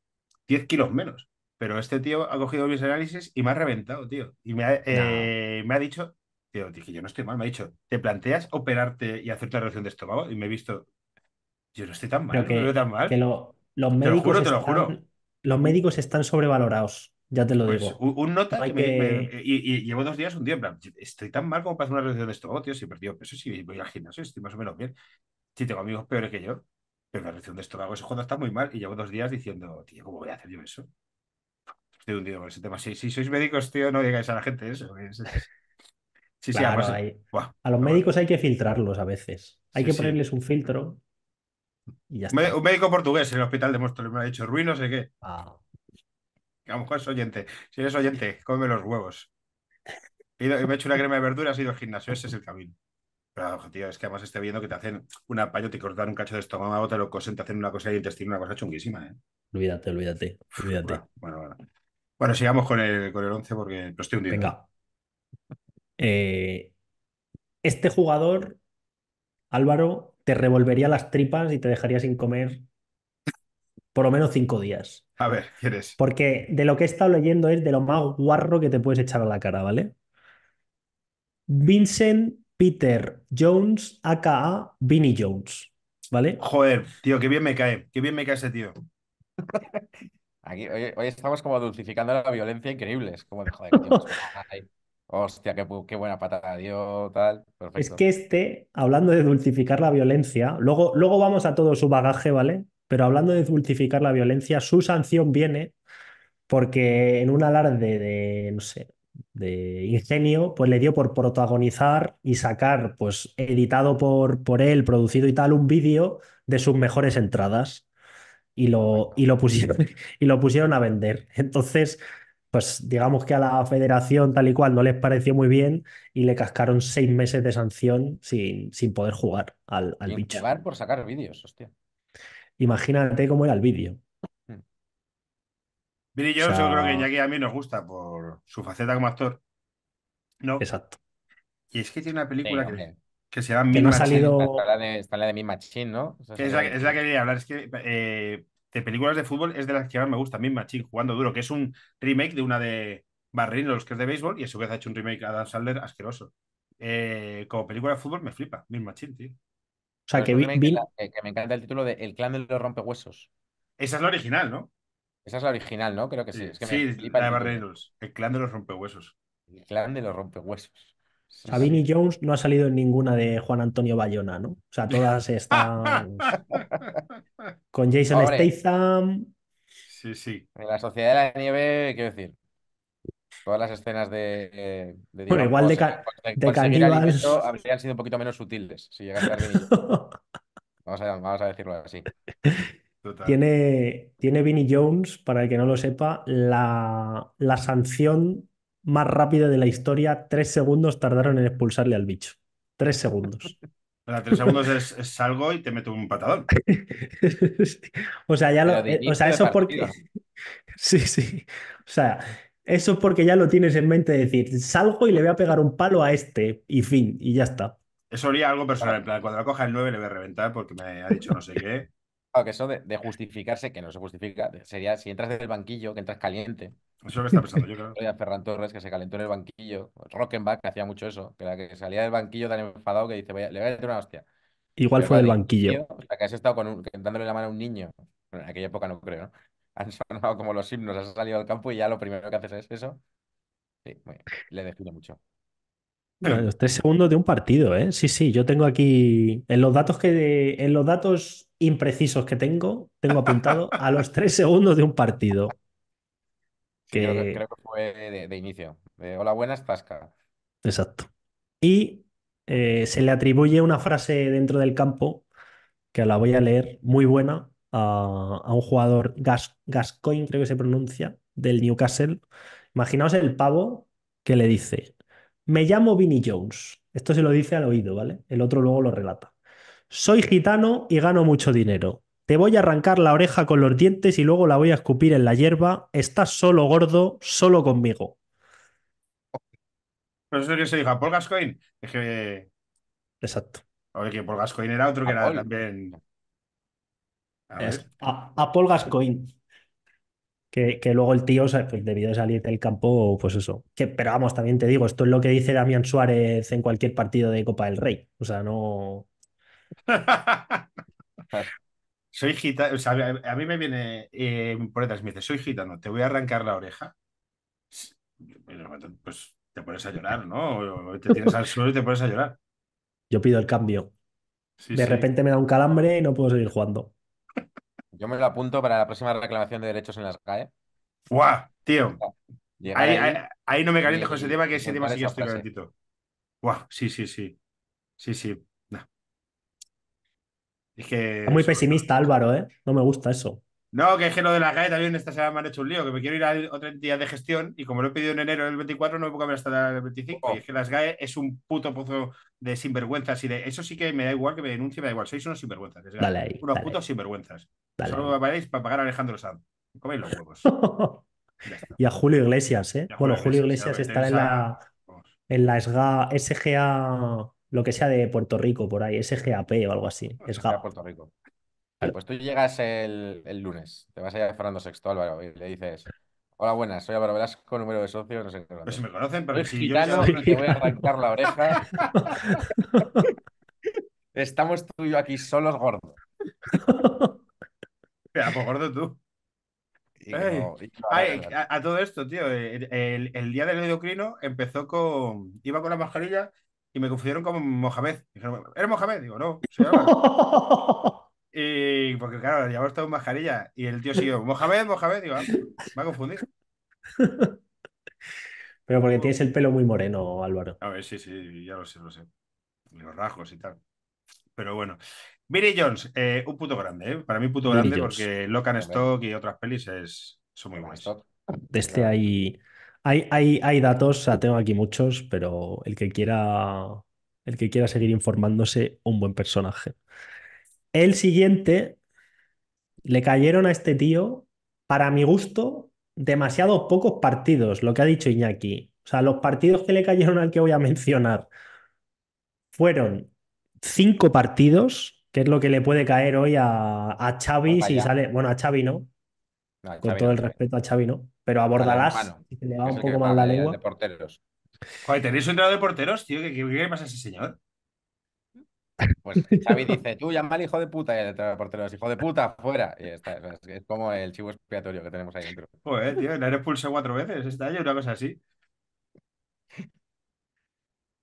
10 kilos menos. Pero este tío ha cogido mis análisis y me ha reventado, tío. Y me ha, eh, dicho, tío, dije, yo no estoy mal. Me ha dicho, ¿te planteas operarte y hacerte la reducción de estómago? Y me he visto, yo no estoy tan mal, no estoy tan mal. los médicos te lo juro, están, Los médicos están sobrevalorados, ya te lo pues digo. Un, nota y, llevo dos días, un día, en plan, estoy tan mal como para hacer una reducción de estómago, tío, si he perdido peso, si voy al gimnasio, estoy más o menos bien. Si tengo amigos peores que yo, pero la reacción de estómago ese cuando está muy mal y llevo dos días diciendo, tío, ¿cómo voy a hacer yo eso? Estoy hundido con ese tema. Si, sois médicos, tío, no digáis a la gente eso. a los médicos hay que filtrarlos a veces. Hay que ponerles un filtro y ya está. Un médico portugués en el hospital de Móstoles me ha dicho ruino, no sé qué. Ah. Vamos A lo mejor es oyente. Si eres oyente, come los huevos. Y me he hecho una crema de verduras, he ido al gimnasio. Ese es el camino es que además esté viendo que te hacen una apaño, te cortan un cacho de estómago, te lo cosen, te hacen una cosa y el intestino, una cosa chunguísima, ¿eh? Olvídate, olvídate, olvídate. bueno, bueno, bueno. sigamos con el, con el 11 porque lo estoy hundiendo. Venga. Eh, este jugador, Álvaro, te revolvería las tripas y te dejaría sin comer por lo menos cinco días. A ver, quieres Porque de lo que he estado leyendo es de lo más guarro que te puedes echar a la cara, ¿vale? Vincent Peter Jones, aka Vinnie Jones. ¿Vale? Joder, tío, qué bien me cae, qué bien me cae ese tío. hoy, estamos como dulcificando la violencia increíble. Es como joder, hostia, qué, buena patada dio, tal. Perfecto. Es que este, hablando de dulcificar la violencia, luego, luego vamos a todo su bagaje, ¿vale? Pero hablando de dulcificar la violencia, su sanción viene porque en un alarde de, no sé, de ingenio, pues le dio por protagonizar y sacar, pues editado por, por él, producido y tal, un vídeo de sus mejores entradas y lo, y lo, pusieron, y lo pusieron a vender. Entonces, pues digamos que a la federación tal y cual no les pareció muy bien y le cascaron seis meses de sanción sin, sin poder jugar al, bicho. por sacar vídeos, hostia. Imagínate cómo era el vídeo yo creo que Jackie a mí nos gusta por su faceta como actor. No. Exacto. Y es que tiene una película que, se llama que no ha salido... Está la de, de Mi Machine, ¿no? es, la, que quería hablar. Es que eh, de películas de fútbol es de las que más me gusta. Mi Machine, jugando duro, que es un remake de una de los que es de béisbol, y a su vez ha hecho un remake a Dan Sandler asqueroso. Eh, como película de fútbol me flipa. Mi Machine, tío. O sea, que, me encanta, que, me encanta el título de El clan de los rompehuesos. Esa es la original, ¿no? Esa es la original, ¿no? Creo que sí. sí, es que de el clan de los rompehuesos. El clan de los rompehuesos. Sabini Jones no ha salido en ninguna de Juan Antonio Bayona, ¿no? O sea, todas están con Jason Statham. Sí, sí. En la Sociedad de la Nieve, quiero decir, todas las escenas de, eh, bueno, igual de, ca de, habrían sido un poquito menos sutiles si a vamos, a, vamos a decirlo así. Tiene, tiene Vinnie Jones, para el que no lo sepa, la, sanción más rápida de la historia. Tres segundos tardaron en expulsarle al bicho. Tres segundos. tres segundos es, salgo y te meto un patadón. o sea, ya lo, eh, o sea, eso es porque. sí, sí. O sea, eso es porque ya lo tienes en mente decir, salgo y le voy a pegar un palo a este y fin, y ya está. Eso haría algo personal, en cuando la coja el 9 le voy a reventar porque me ha dicho no sé qué que eso de, justificarse, que no se justifica, sería si entras del banquillo, que entras caliente. Eso es lo que está pensando yo, creo. a Ferran Torres, que se calentó en el banquillo. Pues Rockenbach, que hacía mucho eso, que, era que salía del banquillo tan enfadado que dice, le voy a meter una hostia. Igual fue del banquillo. O sea, que has estado con dándole la mano a un niño. en aquella época no creo, ¿no? Han sonado como los himnos, has salido al campo y ya lo primero que haces es eso. Sí, le defino mucho los tres segundos de un partido, ¿eh? Sí, sí, yo tengo aquí, en los datos que, en los datos imprecisos que tengo, tengo apuntado a los tres segundos de un partido. creo que fue de, inicio. Eh, Hola, buenas, Tasca. Exacto. Y eh, se le atribuye una frase dentro del campo, que la voy a leer, muy buena, a, un jugador, Gas, Gascoigne creo que se pronuncia, del Newcastle. Imaginaos el pavo que le dice, me llamo Vinnie Jones. Esto se lo dice al oído, ¿vale? El otro luego lo relata. Soy gitano y gano mucho dinero. Te voy a arrancar la oreja con los dientes y luego la voy a escupir en la hierba. Estás solo gordo, solo conmigo. Pero eso que se dijo, Paul Gascoigne. que... Exacto. Oye, que Paul Gascoigne era otro que era también. a Paul Gascoigne luego el tío pues, debido a salir del campo, pues eso. pero vamos, también te digo, esto es lo que dice Damián Suárez en cualquier partido de Copa del Rey. O sea, no. soy gitano, a mí me viene eh, por detrás, me dice, soy gitano, te voy a arrancar la oreja. Pues te pones a llorar, ¿no? te tienes al suelo y te pones a llorar. Yo pido el cambio. de repente me da un calambre y no puedo seguir jugando. Yo me lo apunto para la próxima reclamación de derechos en las SCAE. ¿eh? ¡Guau, tío! Ahí, ahí, no me caliento con ese tema, que ese tema sí yo estoy calentito. ¡Buah, sí, sí, sí! Sí, sí. Es que... Es muy pesimista Álvaro, ¿eh? No me gusta eso. No, que es que lo de las GAE también esta semana me han hecho un lío, que me quiero ir a otro entidad de gestión y como lo he pedido en enero del 24, no me puedo cambiar hasta el 25. Y es que las GAE es un puto pozo de sinvergüenzas y de eso sí que me da igual que me denuncie, me da igual. Sois unos sinvergüenzas. dale unos putos sinvergüenzas. Solo me pagáis para pagar a Alejandro Sanz. Coméis los huevos. y a Julio Iglesias, ¿eh? bueno, Julio Iglesias, está estará en la, en la SGA, SGA, lo que sea de Puerto Rico, por ahí, SGAP o algo así. SGA. Puerto Rico. Pues tú llegas el, el lunes, te vas ir a Fernando Sexto Álvaro y le dices, hola buenas, soy Álvaro Velasco, número de socio, no sé qué. Pues si me conocen, pero si yo... ya... te voy a arrancar la oreja. Estamos tú y yo aquí solos, gordo. Pero pues gordo tú. A, todo esto, tío, el, el, día del endocrino empezó con... Iba con la mascarilla y me confundieron con Mohamed. Dijeron, ¿eres Mohamed? Digo, no. Soy Y porque, claro, ya llevamos estado en mascarilla. Y el tío siguió, Mohamed, Mohamed, ah, me ha confundido. Pero porque tienes el pelo muy moreno, Álvaro. A ver, sí, sí, ya lo sé, lo sé. los rasgos y tal. Pero bueno. Miri Jones, eh, un puto grande, ¿eh? Para mí, puto grande, porque Locan Stock y otras pelis es, son muy buenas. De este hay, hay, hay, hay datos, o tengo aquí muchos, pero el que quiera, el que quiera seguir informándose, un buen personaje. El siguiente le cayeron a este tío, para mi gusto, demasiados pocos partidos, lo que ha dicho Iñaki. O sea, los partidos que le cayeron al que voy a mencionar fueron cinco partidos, que es lo que le puede caer hoy a, a Xavi si sale. Bueno, a Xavi no. Con todo el respeto a Xavi no. Pero a Bordalás le va un poco más la lengua. tenéis un entrado de porteros, tío, qué más ese señor. Pues Xavi dice, tú llama al hijo de puta y el portero hijo de puta, fuera. es, como el chivo expiatorio que tenemos ahí dentro. Joder, tío, le cuatro veces este año, una cosa así.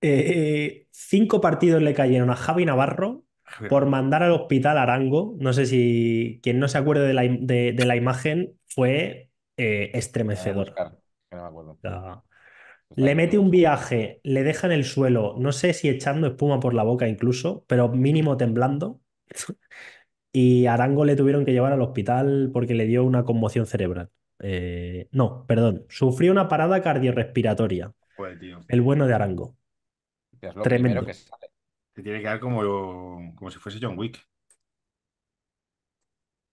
Eh, eh, cinco partidos le cayeron a Javi Navarro por mandar al hospital a Arango. No sé si quien no se acuerde de la, imagen fue eh, estremecedor. No, me acuerdo. Le mete un viaje, le deja en el suelo, no sé si echando espuma por la boca incluso, pero mínimo temblando. y Arango le tuvieron que llevar al hospital porque le dio una conmoción cerebral. Eh, no, perdón, sufrió una parada cardiorrespiratoria. El bueno de Arango. Tremendo. Se tiene que dar como, como si fuese John Wick.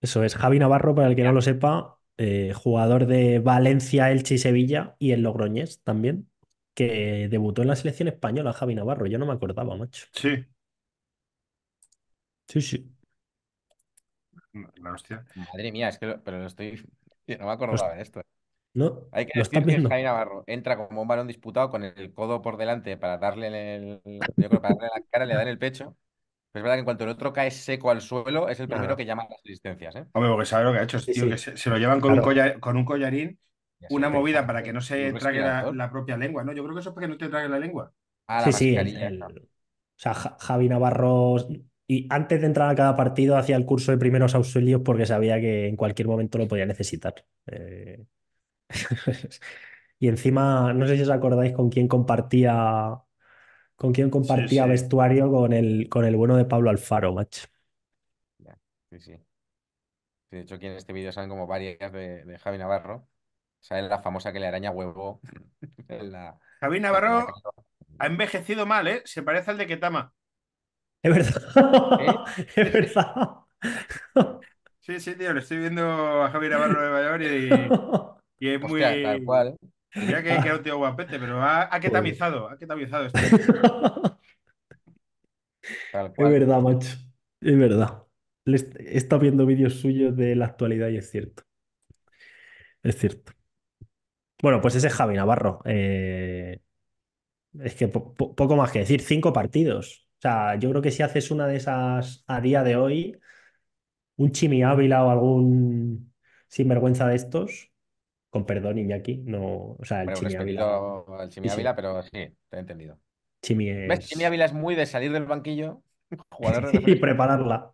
Eso es, Javi Navarro, para el que no lo sepa, eh, jugador de Valencia, Elche y Sevilla, y el Logroñés también, que debutó en la selección española, Javi Navarro. Yo no me acordaba, macho. Sí. Sí, sí. Madre mía, es que pero lo estoy. no me acordaba de esto. No, Hay que decir que Javi Navarro entra como un balón disputado con el codo por delante para darle el, para darle la cara, le en el pecho es verdad que en cuanto el otro cae seco al suelo, es el primero que llama las asistencias. ¿eh? Hombre, porque sabe lo que ha hecho, tío, que se, lo llevan con, un, collarín, una movida ¿eh? para que no se trague la, propia lengua, ¿no? Yo creo que eso es para no te trague la lengua. Ah, sí, sí. o sea, Javi Navarro, y antes de entrar a cada partido, hacía el curso de primeros auxilios porque sabía que en cualquier momento lo podía necesitar. Eh, y encima, no sé si os acordáis con quién compartía con quien compartía vestuario con el, con el bueno de Pablo Alfaro, macho. sí, sí. De hecho, aquí en este vídeo salen como varias de, Javi Navarro. Sale la famosa que le araña huevo. la... Javi Navarro ha envejecido mal, ¿eh? Se parece al de Ketama. Es verdad. ¿Eh? Es verdad. Sí, sí, tío, le estoy viendo a Javi Navarro de Valladolid y, es muy. Tal cual. ¿eh? Mira que, que, era un tío guapete, pero ha, ha ha quetamizado este. Es verdad, macho. Es verdad. He estado viendo vídeos suyos de la actualidad y es cierto. Es cierto. Bueno, pues ese es Javi Navarro. Eh, es que poco más que decir, cinco partidos. O sea, yo creo que si haces una de esas a día de hoy, un Chimi Ávila o algún sinvergüenza de estos, con perdón, Iñaki, no. O sea, el Chimi Ávila. el Chimi Ávila, pero sí, te he entendido. Chimi Ávila es muy de salir del banquillo, Y prepararla.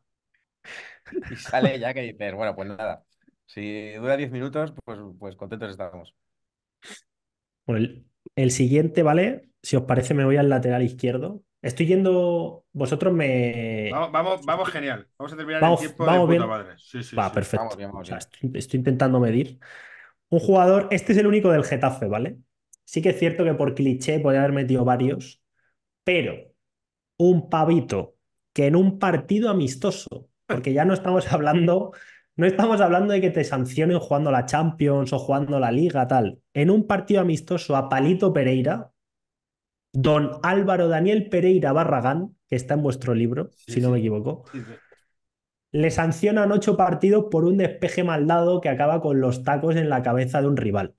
Y sale ya que dices, bueno, pues nada. Si dura 10 minutos, pues, pues contentos estamos. Bueno, el, siguiente, ¿vale? Si os parece, me voy al lateral izquierdo, Estoy yendo. Vosotros me. Vamos, vamos, genial. Vamos a terminar vamos, el tiempo vamos de puta bien. madre. Sí, sí, Va, perfecto. estoy, intentando medir. Un jugador, este es el único del Getafe, ¿vale? Sí que es cierto que por cliché podría haber metido varios, pero un pavito que en un partido amistoso, porque ya no estamos hablando, no estamos hablando de que te sancionen jugando la Champions o jugando la Liga, tal. En un partido amistoso a Palito Pereira, don Álvaro Daniel Pereira Barragán, que está en vuestro libro, si no me equivoco. Sí, le sancionan ocho partidos por un despeje mal dado que acaba con los tacos en la cabeza de un rival.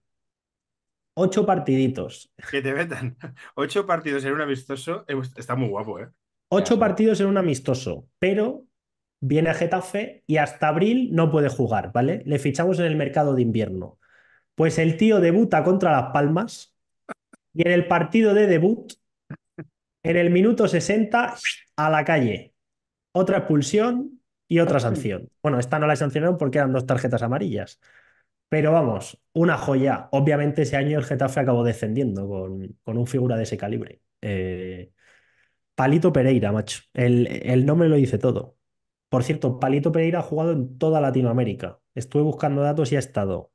Ocho partiditos. Que Ocho partidos en un amistoso. Eh, pues, está muy guapo, ¿eh? Ocho partidos en un amistoso, pero viene a Getafe y hasta abril no puede jugar, ¿vale? Le fichamos en el mercado de invierno. Pues el tío debuta contra Las Palmas y en el partido de debut, en el minuto 60, a la calle. Otra expulsión, y otra sanción. Bueno, esta no la sancionaron porque eran dos tarjetas amarillas. Pero vamos, una joya. Obviamente ese año el Getafe acabó descendiendo con, un figura de ese calibre. Eh, Palito Pereira, macho. El, el, nombre lo dice todo. Por cierto, Palito Pereira ha jugado en toda Latinoamérica. Estuve buscando datos y ha estado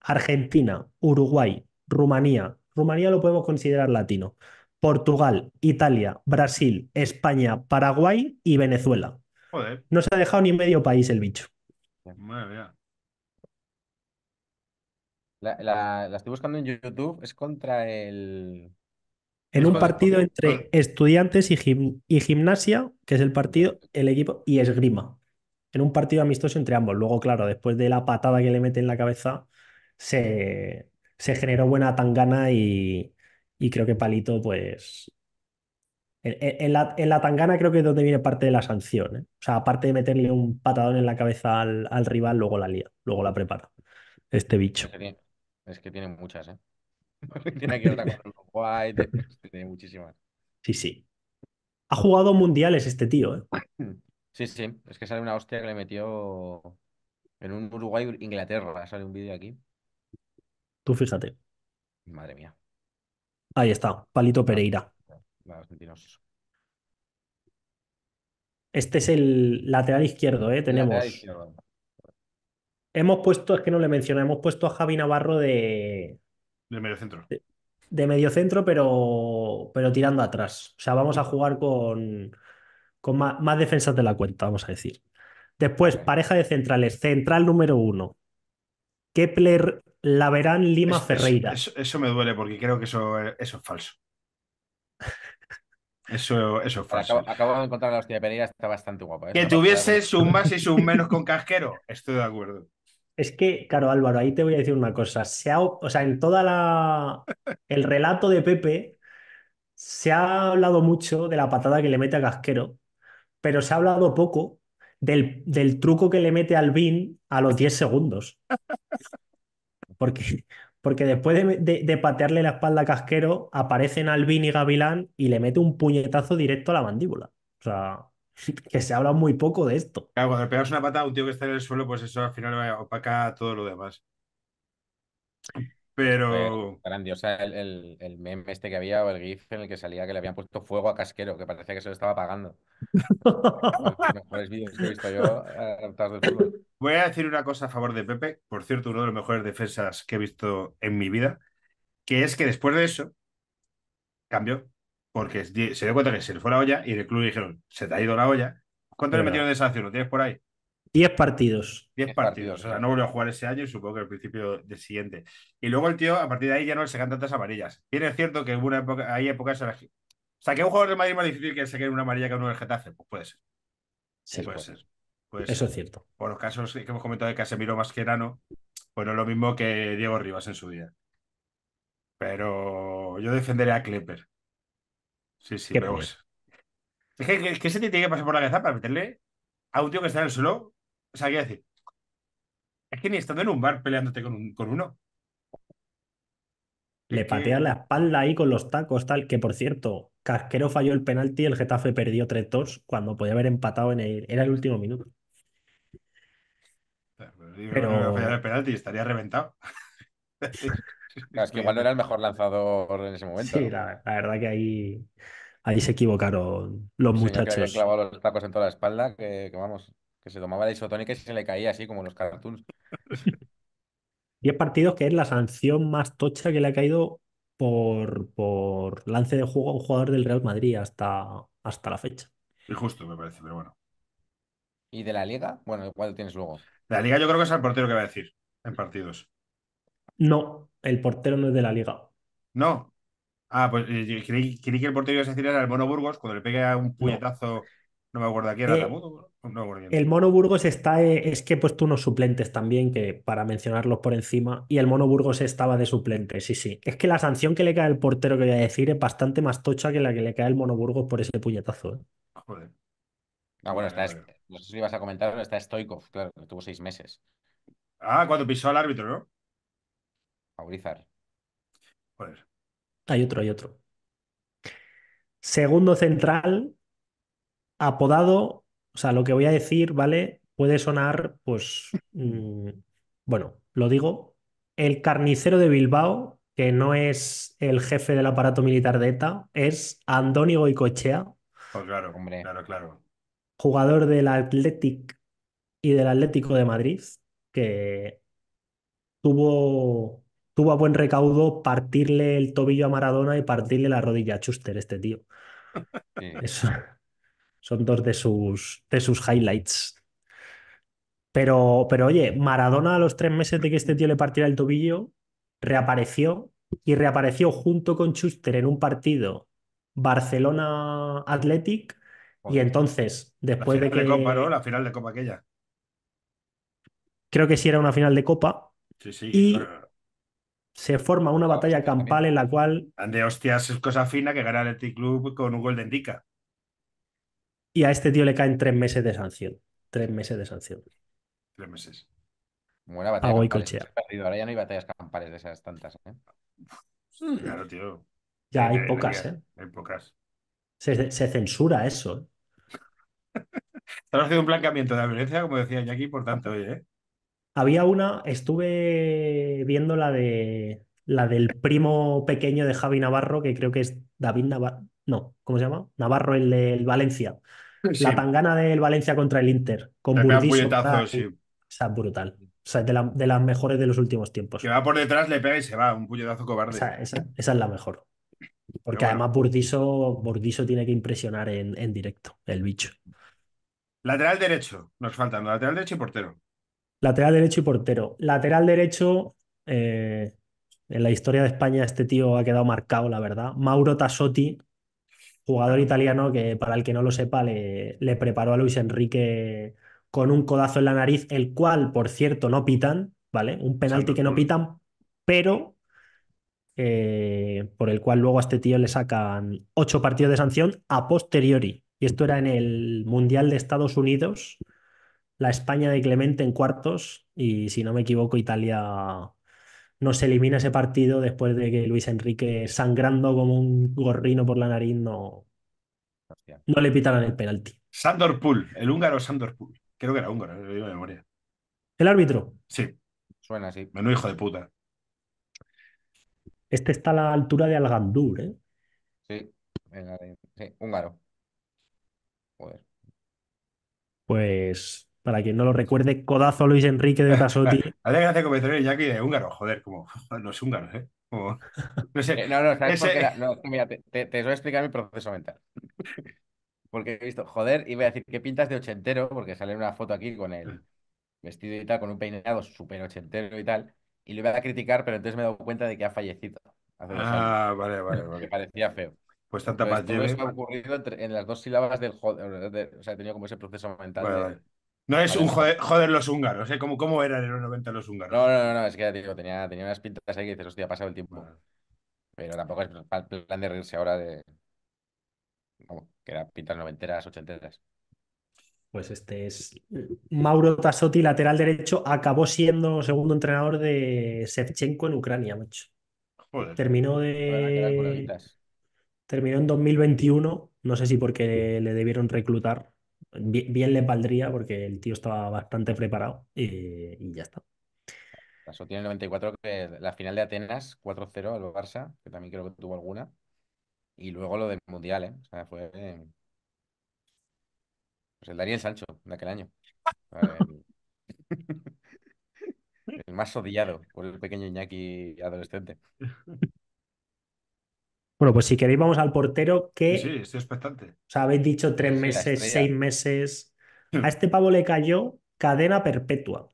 Argentina, Uruguay, Rumanía. Rumanía lo podemos considerar latino. Portugal, Italia, Brasil, España, Paraguay y Venezuela. No se ha dejado ni medio país el bicho. Madre mía. La, estoy buscando en YouTube, es contra el... En un partido entre estudiantes y, gimnasia, que es el partido, el equipo, y esgrima. En un partido amistoso entre ambos. Luego, claro, después de la patada que le mete en la cabeza, se, generó buena tangana y, y creo que Palito, pues, en, la, tangana creo que es donde viene parte de la sanción. ¿eh? O sea, aparte de meterle un patadón en la cabeza al, rival, luego la lía, luego la prepara. Este bicho. Es que tiene, muchas, ¿eh? tiene aquí otra con Uruguay, tiene, muchísimas. Sí, sí. Ha jugado mundiales este tío, ¿eh? Sí, sí. Es que sale una hostia que le metió en un Uruguay-Inglaterra. Sale un vídeo aquí. Tú fíjate. Madre mía. Ahí está, Palito Pereira. Este es el lateral izquierdo, ¿eh? Tenemos. Hemos puesto, es que no le mencionamos hemos puesto a Javi Navarro de. De mediocentro. De, mediocentro, pero, pero tirando atrás. O sea, vamos a jugar con, con más, defensas de la cuenta, vamos a decir. Después, pareja de centrales. Central número uno. Kepler, Laverán, Lima, Ferreira. Eso, eso, me duele porque creo que eso, eso es falso. Eso, eso fácil Acabo, de encontrar la hostia de Pereira, está bastante guapa. ¿eh? Que tuviese sus más y sus menos con casquero, estoy de acuerdo. Es que, claro, Álvaro, ahí te voy a decir una cosa. Se o sea, en toda la. El relato de Pepe se ha hablado mucho de la patada que le mete a Casquero, pero se ha hablado poco del, del truco que le mete al Bin a los 10 segundos. Porque, porque después de, patearle la espalda a Casquero, aparecen Albín y Gavilán y le mete un puñetazo directo a la mandíbula. O sea, que se habla muy poco de esto. Claro, cuando le pegas una pata a un tío que está en el suelo, pues eso al final opaca todo lo demás. Pero. Grandiosa el, el, meme este que había o el GIF en el que salía que le habían puesto fuego a Casquero, que parecía que se lo estaba pagando. mejores vídeos que he visto yo eh, Voy a decir una cosa a favor de Pepe, por cierto, uno de los mejores defensas que he visto en mi vida, que es que después de eso cambió, porque se dio cuenta que se le fue la olla y del el club dijeron, se te ha ido la olla. ¿Cuánto le metieron de sanción? ¿Lo tienes por ahí? 10 partidos. 10 partidos. O sea, no volvió a jugar ese año y supongo que al principio del siguiente. Y luego el tío, a partir de ahí, ya no le sacan tantas amarillas. tiene cierto que hubo una época, hay épocas O sea, que un jugador de Madrid más difícil que quede una amarilla que uno del Getafe. Pues puede ser. puede, ser. Eso es cierto. Por los casos que hemos comentado de Casemiro Masquerano, pues no es lo mismo que Diego Rivas en su día. Pero yo defenderé a Klepper. Sí, sí, pero. Es que, que, tiene que pasar por la cabeza para meterle a un tío que está en el suelo o sea, quiero decir, es que ni estando en un bar peleándote con, uno. Le patea la espalda ahí con los tacos, tal. Que por cierto, Casquero falló el penalti y el Getafe perdió 3-2 cuando podía haber empatado en el. Era el último minuto. Pero. falló el penalti estaría reventado. es que igual no era el mejor lanzador en ese momento. Sí, la, verdad que ahí, ahí se equivocaron los muchachos. los tacos en toda la espalda, que vamos que se tomaba la isotónica y se le caía así como en los cartoons. 10 partidos que es la sanción más tocha que le ha caído por, por lance de juego a un jugador del Real Madrid hasta, hasta la fecha. Y justo, me parece, pero bueno. ¿Y de la liga? Bueno, ¿cuál tienes luego. De la liga yo creo que es al portero que va a decir en partidos. No, el portero no es de la liga. No. Ah, pues quería eh, que el portero iba a decir era el Mono Burgos cuando le pegue un puñetazo. El Mono Burgos está, eh, es que he puesto unos suplentes también, que para mencionarlos por encima, y el Mono Burgos estaba de suplente, sí, sí. Es que la sanción que le cae al portero que voy a decir es bastante más tocha que la que le cae al Mono Burgos por ese puñetazo. ¿eh? Joder. Ah, bueno, está, no sé si ibas a comentar, está Stoikov, claro, tuvo seis meses. Ah, cuando pisó al árbitro, ¿no? Aurizar. Joder. Hay otro, hay otro. Segundo central, apodado, o sea, lo que voy a decir, ¿vale? Puede sonar, pues, mm, bueno, lo digo, el carnicero de Bilbao, que no es el jefe del aparato militar de ETA, es Antonio Icochea oh, claro, hombre. Claro, Jugador del Athletic y del Atlético de Madrid, que tuvo, tuvo a buen recaudo partirle el tobillo a Maradona y partirle la rodilla a Schuster, este tío. Eso. Son dos de sus, sus highlights. Pero, pero oye, Maradona a los tres meses de que este tío le partiera el tobillo, reapareció y reapareció junto con Schuster en un partido Barcelona Athletic. Y entonces, después de que. De La final de Copa aquella. Creo que sí era una final de Copa. Sí, sí. Y se forma una batalla campal en la cual. De hostias, es cosa fina que gana el Athletic Club con un gol de Indica y a este tío le caen tres meses de sanción. Tres meses de sanción. Tres meses. Buena batalla. Hago eh, Ahora ya no hay batallas campales de esas tantas. ¿eh? Claro, tío. Ya hay, pocas, ¿eh? Hay pocas. Se, censura eso. ¿eh? Están haciendo un planteamiento de la violencia, como decía Jackie, por tanto, oye. ¿eh? Había una, estuve viendo la de la del primo pequeño de Javi Navarro, que creo que es David Navarro. No, ¿cómo se llama? Navarro, el del Valencia. La tangana del Valencia contra el Inter. Con Burdiso, o brutal. O sea, es de, las mejores de los últimos tiempos. Que va por detrás, le pega y se va. Un puñetazo cobarde. esa, es la mejor. Porque además Burdiso, tiene que impresionar en, directo, el bicho. Lateral derecho, nos faltan. Lateral derecho y portero. Lateral derecho y portero. Lateral derecho, eh, en la historia de España este tío ha quedado marcado, la verdad. Mauro Tassotti jugador italiano que, para el que no lo sepa, le, preparó a Luis Enrique con un codazo en la nariz, el cual, por cierto, no pitan, ¿vale? Un penalti que no pitan, pero eh, por el cual luego a este tío le sacan ocho partidos de sanción a posteriori. Y esto era en el Mundial de Estados Unidos, la España de Clemente en cuartos y, si no me equivoco, Italia nos elimina ese partido después de que Luis Enrique, sangrando como un gorrino por la nariz, no, no le pitaran el penalti. Sandor Pool, el húngaro Sandor Pool. Creo que era húngaro, lo digo de memoria. ¿El árbitro? Sí. Suena así. Menudo hijo de puta. Este está a la altura de Algandur, ¿eh? Sí, sí húngaro. Joder. Pues para quien no lo recuerde, codazo Luis Enrique de Tasotti. Hace gracia el Jackie de húngaro, joder, como los húngaros, ¿eh? no sé. Eh, no, no, ¿sabes por qué era? No, mira, te, te, voy a explicar mi proceso mental. Porque he visto, joder, y voy a decir qué pintas de ochentero, porque sale una foto aquí con el vestido y tal, con un peinado súper ochentero y tal, y lo iba a criticar, pero entonces me he dado cuenta de que ha fallecido. ah, vale, vale, vale. Que parecía feo. Pues tanta entonces, más ha ocurrido en las dos sílabas del joder, o sea, he tenido como ese proceso mental de... No es un joder, joder los húngaros, ¿eh? ¿Cómo, ¿Cómo, eran en los 90 los húngaros? No, no, no, es que tenía, tenía unas pintas ahí que dices, hostia, ha pasado el tiempo. Pero tampoco es el plan de reírse ahora de. que eran pintas noventeras, ochenteras. Pues este es. Mauro Tassotti, lateral derecho, acabó siendo segundo entrenador de Shevchenko en Ucrania, macho. Joder. Terminó de. Pues terminó en 2021, no sé si porque le debieron reclutar bien, le valdría porque el tío estaba bastante preparado y ya está. Eso tiene el 94, la final de Atenas, 4-0 al Barça, que también creo que tuvo alguna. Y luego lo del Mundial, ¿eh? O sea, fue. Pues el Daniel Sancho de aquel año. el más odiado por el pequeño Iñaki adolescente. Bueno, pues si queréis vamos al portero que... Sí, sí estoy expectante. O sea, habéis dicho tres meses, seis meses. Hmm. A este pavo le cayó cadena perpetua.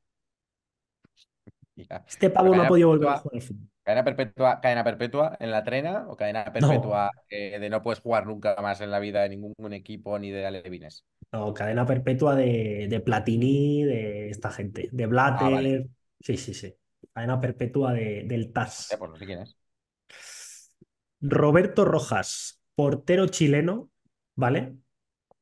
Este pavo no ha podido volver a jugar al fútbol. Cadena perpetua, cadena perpetua en la trena o cadena perpetua eh, de no puedes jugar nunca más en la vida de ningún equipo ni de Alevines. No, cadena perpetua de, de Platini, de esta gente, de ah, Blatter. Sí, sí, sí. Cadena perpetua del TAS. Sí, pues no sé quién Roberto Rojas, portero chileno, ¿vale?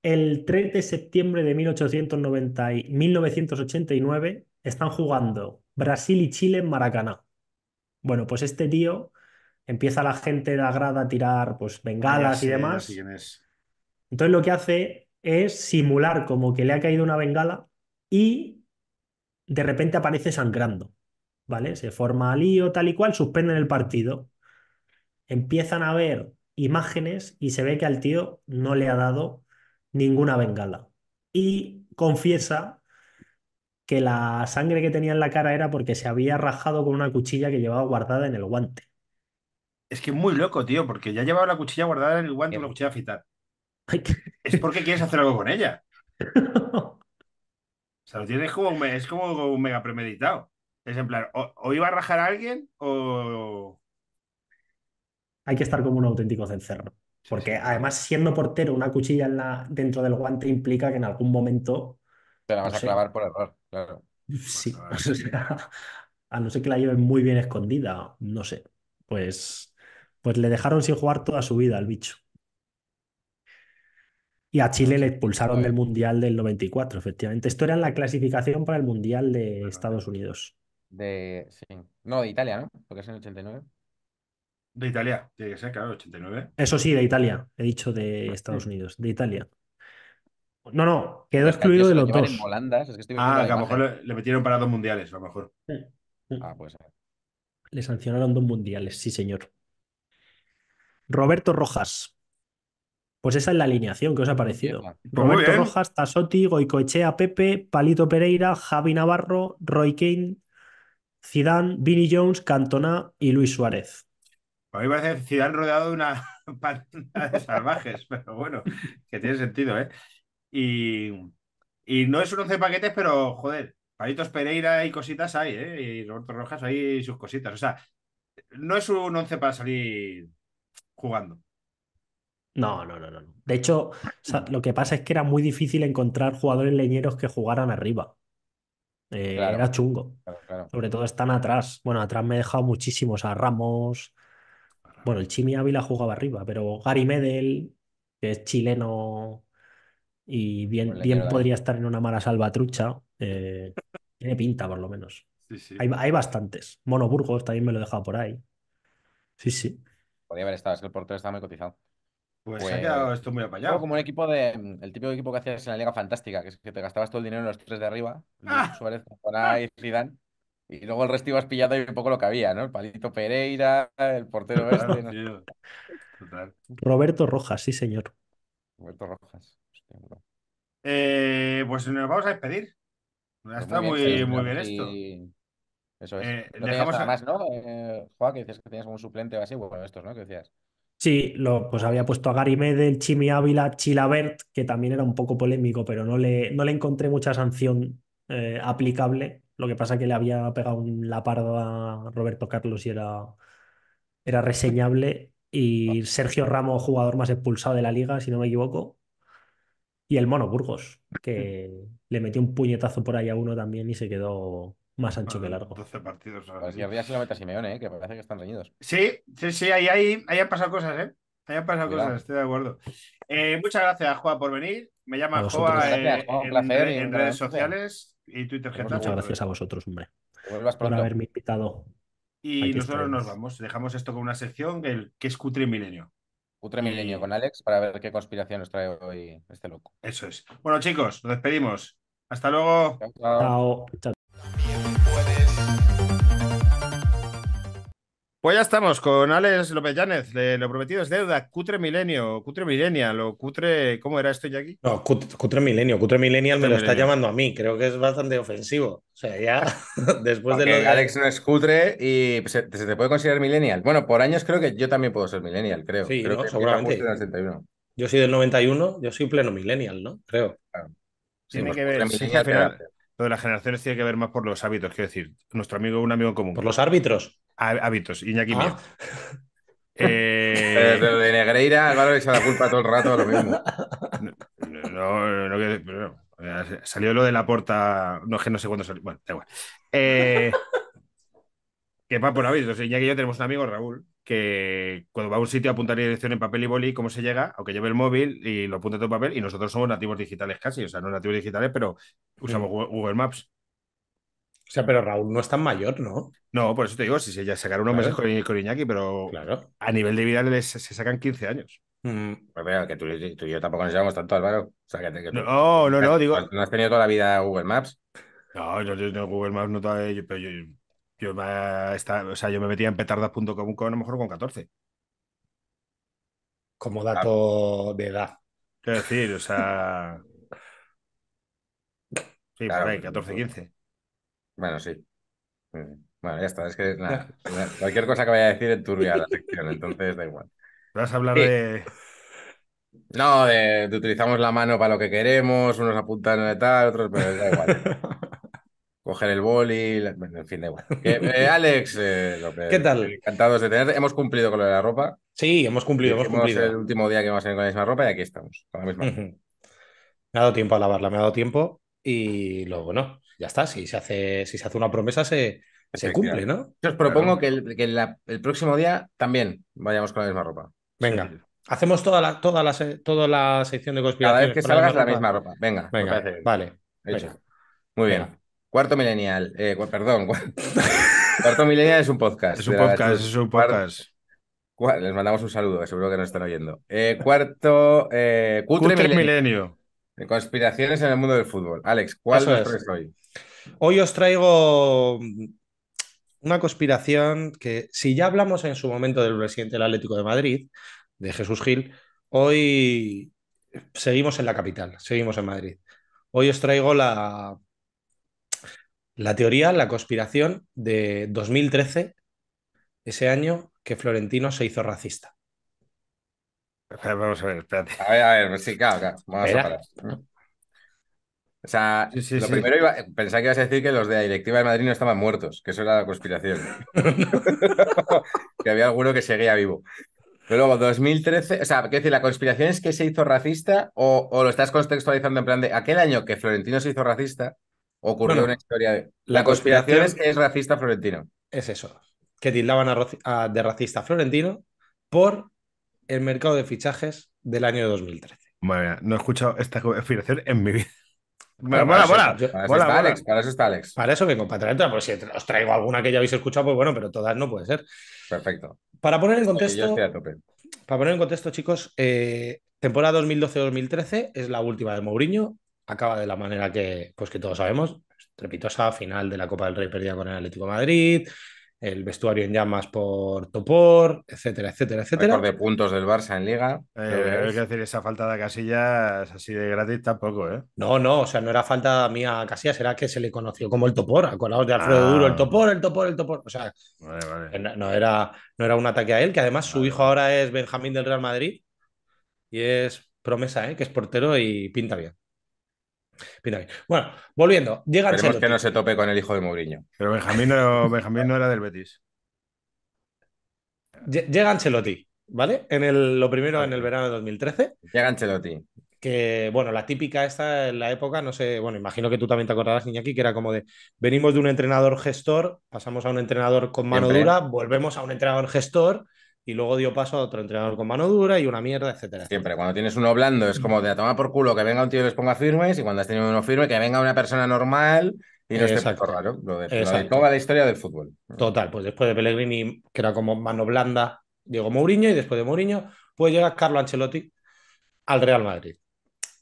El 3 de septiembre de 1890 y 1989 están jugando Brasil y Chile en Maracaná. Bueno, pues este tío empieza la gente de la grada a tirar pues bengalas y demás. Entonces lo que hace es simular como que le ha caído una bengala y de repente aparece sangrando, ¿vale? Se forma lío tal y cual, suspenden el partido empiezan a ver imágenes y se ve que al tío no le ha dado ninguna bengala. Y confiesa que la sangre que tenía en la cara era porque se había rajado con una cuchilla que llevaba guardada en el guante. Es que muy loco, tío, porque ya llevaba la cuchilla guardada en el guante, la cuchilla a fitar. es porque quieres hacer algo con ella. o sea, lo tienes como, es como un mega premeditado. Es en plan, o iba a rajar a alguien o, hay que estar como un auténtico cencerro. Porque además, siendo portero, una cuchilla dentro del guante implica que en algún momento. Te la vas a clavar por error, claro. Sí, a no ser que la lleven muy bien escondida, no sé. Pues, pues le dejaron sin jugar toda su vida al bicho. Y a Chile le expulsaron del Mundial del 94, efectivamente. Esto era en la clasificación para el Mundial de Estados Unidos. De, sí. No, de Italia, ¿no? Porque es en el 89. De Italia, tiene que ser, claro, 89. Eso sí, de Italia, he dicho de Estados Unidos, de Italia. No, no, quedó excluido de los dos. ah, que a lo mejor le, metieron para dos mundiales, a lo mejor. Mm, mm. Ah, pues. Le sancionaron dos mundiales, sí, señor. Roberto Rojas. Pues esa es la alineación que os ha parecido. Roberto Rojas, Tasotti, Goicoechea, Pepe, Palito Pereira, Javi Navarro, Roy Kane, Zidane, Vinny Jones, Cantona y Luis Suárez. A mí me parece Ciudad rodeado de una panda de salvajes, pero bueno, que tiene sentido, ¿eh? Y, no es un once paquetes, pero joder, Palitos Pereira y cositas hay, ¿eh? Y Roberto Rojas hay sus cositas. O sea, no es un once para salir jugando. No, no, no, no. De hecho, lo que pasa es que era muy difícil encontrar jugadores leñeros que jugaran arriba. Eh, era chungo. Sobre todo están atrás. Bueno, atrás me he dejado muchísimos. a Ramos, bueno, el Chimi Ávila jugaba arriba, pero Gary Medel, que es chileno y bien, pues bien podría estar en una mala salvatrucha, eh, tiene pinta por lo menos. Hay, bastantes. Monoburgos también me lo he dejado por ahí. Sí, sí. Podría haber estado, es que el portero estaba muy cotizado. Pues, ha pues quedado esto muy apallado. Como un equipo de. El típico equipo que hacías en la Liga Fantástica, que es que te gastabas todo el dinero en los tres de arriba, ¡Ah! Suárez, Zidane, y luego el resto ibas pillado y un poco lo que había, ¿no? El palito Pereira, el portero este. Roberto Rojas, sí, señor. Roberto Rojas. Eh, pues nos vamos a despedir. está pues muy, bien, muy, bien esto. Eso es. Eh, dejamos más, ¿no? Eh, Juan, que decías que tenías un suplente o así, bueno, estos, ¿no? Que decías. Sí, lo, pues había puesto a Gary Medel, Chimi Ávila, Chilabert, que también era un poco polémico, pero no le, no le encontré mucha sanción aplicable lo que pasa es que le había pegado un lapardo a Roberto Carlos y era, era reseñable. Y Sergio Ramos, jugador más expulsado de la liga, si no me equivoco. Y el Mono Burgos, que mm. le metió un puñetazo por ahí a uno también y se quedó más ancho que largo. 12 partidos. sido la meta Simeone, ¿eh? que parece que están reñidos. Sí, sí, sí, ahí, han pasado cosas, ¿eh? Ahí han pasado cosas, estoy de acuerdo. Eh, muchas gracias, Juan, por venir. Me llama Joa en, en, redes sociales. Y Twitter pues Muchas pues, gracias a vosotros, hombre, por haberme invitado. Y nosotros nos vamos. Dejamos esto con una sección el que es Cutre Milenio. Cutre Milenio con Alex para ver qué conspiración nos trae hoy este loco. Eso es. Bueno, chicos, nos despedimos. Hasta luego. Chao. Chao. Pues ya estamos con Alex López Llanes, Lo Prometido es Deuda, Cutre Milenio, Cutre Millennial o Cutre, ¿cómo era esto ya aquí? No, Cutre, Milenio, Cutre Millennial me lo está llamando a mí, creo que es bastante ofensivo. O sea, ya después de lo que... Alex no es cutre y se, te puede considerar Millennial. Bueno, por años creo que yo también puedo ser Millennial, creo. Sí, creo que seguramente. Yo soy del 91, yo soy pleno Millennial, ¿no? Creo. Tiene pues que ver, al final, lo de las generaciones tiene que ver más por los hábitos, quiero decir, nuestro amigo, un amigo común. Por los árbitros. Hábitos, Iñaki ah. Eh, de Negreira, Álvaro se echa la culpa todo el rato lo mismo. No, no, no, eh, Salió lo de la puerta, No es que no sé cuándo salió. Bueno, da igual. Eh, que va por hábitos. Iñaki y yo tenemos un amigo, Raúl, que cuando va a un sitio a apuntar dirección en papel y boli, cómo se llega, aunque lleve el móvil y lo apunta todo en papel, y nosotros somos nativos digitales casi, o sea, no nativos digitales, pero usamos Google Maps. O sea, pero Raúl no es tan mayor, ¿no? No, por eso te digo, si se sacaron unos meses con Iñaki, pero a nivel de vida se sacan 15 años. Mm. Pues mira, que tú, y yo tampoco nos llevamos tanto, Álvaro. O sea, que, no, no, no, digo. ¿No has tenido toda la vida Google Maps? No, yo, tengo Google Maps no todavía, yo, pero yo, me, o sea, yo me metía en petardas.com con a lo mejor con 14. Como dato de edad. Quiero decir, o sea. Sí, claro, por ahí, 14, 15. Bueno, sí. Bueno, ya está. Es que nada, cualquier cosa que vaya a decir enturbia la sección, entonces da igual. Vas a hablar de. No, de, utilizamos la mano para lo que queremos, unos apuntan de tal, otros, pero da igual. Coger el boli, en fin, da igual. Eh, Alex, eh, López, ¿qué tal? Encantados de tenerte. Hemos cumplido con lo de la ropa. Sí, hemos cumplido. Hemos cumplido. el último día que vamos a ir con la misma ropa y aquí estamos, con la misma. Uh Me ha dado tiempo a lavarla, me ha dado tiempo y luego no ya está, si se hace, si se hace una promesa se, cumple, ¿no? os propongo que, el, próximo día también vayamos con la misma ropa. Venga. Hacemos toda la, toda, la, toda la sección de conspiración. Cada vez que salgas la misma ropa. Venga, Venga vale. Muy bien. Cuarto milenial. Eh, perdón. Cuarto milenial es un podcast. Es un podcast, es un podcast. Les mandamos un saludo, seguro que nos están oyendo. Eh, cuarto. Eh, milenio. De conspiraciones en el mundo del fútbol. Alex, ¿cuál es hoy? Hoy os traigo mm, una conspiración que, si ya hablamos en su momento del presidente del Atlético de Madrid, de Jesús Gil, hoy seguimos en la capital, seguimos en Madrid. Hoy os traigo la, la teoría, la conspiración de 2013, ese año que Florentino se hizo racista. Vamos a ver, espérate. A ver, a ver, sí, claro, claro. Vamos a parar. O sea, lo primero iba, pensaba que ibas a decir que los de la directiva de Madrid no estaban muertos, que eso era la conspiración. que había alguno que seguía vivo. Pero luego, 2013, o sea, qué decir, ¿la conspiración es que se hizo racista o, lo estás contextualizando en plan de aquel año que Florentino se hizo racista ocurrió una historia de... La, conspiración, es que es racista Florentino. Es eso, que tildaban de racista Florentino por el mercado de fichajes del año 2013. no he escuchado esta afirmación en mi vida. Bueno, para, para, eso, para, está Alex, para eso vengo, para traer pues, si os traigo alguna que ya habéis escuchado, pues bueno, pero todas no puede ser. Perfecto. Para poner en contexto, para poner en contexto, chicos, eh, temporada 2012-2013 es la última de Mourinho, acaba de la manera que, pues que todos sabemos, estrepitosa final de la Copa del Rey perdida con el Atlético de Madrid, el vestuario en llamas por Topor, etcétera, etcétera, etcétera. Record de puntos del Barça en Liga. Eh, hay que decir, esa falta de Casillas así de gratis tampoco, ¿eh? No, no, o sea, no era falta mía a Casillas, era que se le conoció como el Topor, Acordaos de Alfredo ah. Duro, el Topor, el Topor, el Topor. O sea, No, era, no era un ataque a él, que además su hijo ahora es Benjamín del Real Madrid y es promesa, ¿eh? Que es portero y pinta bien. Bueno, volviendo, llega Esperemos que no se tope con el hijo de Mourinho. Pero Benjamín no, Benjamín no era del Betis. Llega Ancelotti, ¿vale? En lo primero en el verano de 2013. Llega Ancelotti que, bueno, la típica esta en la época, no sé, bueno, imagino que tú también te acordarás, Iñaki, que era como de, venimos de un entrenador gestor, pasamos a un entrenador con mano dura, volvemos a un entrenador gestor y luego dio paso a otro entrenador con mano dura y una mierda, etcétera. Siempre, cuando tienes uno blando es como de a tomar por culo que venga un tío y les ponga firmes y cuando has tenido uno firme que venga una persona normal y no esté raro. de, toda la historia del fútbol. Total, pues después de Pellegrini, que era como mano blanda, Diego Mourinho y después de Mourinho, puede llegar Carlo Ancelotti al Real Madrid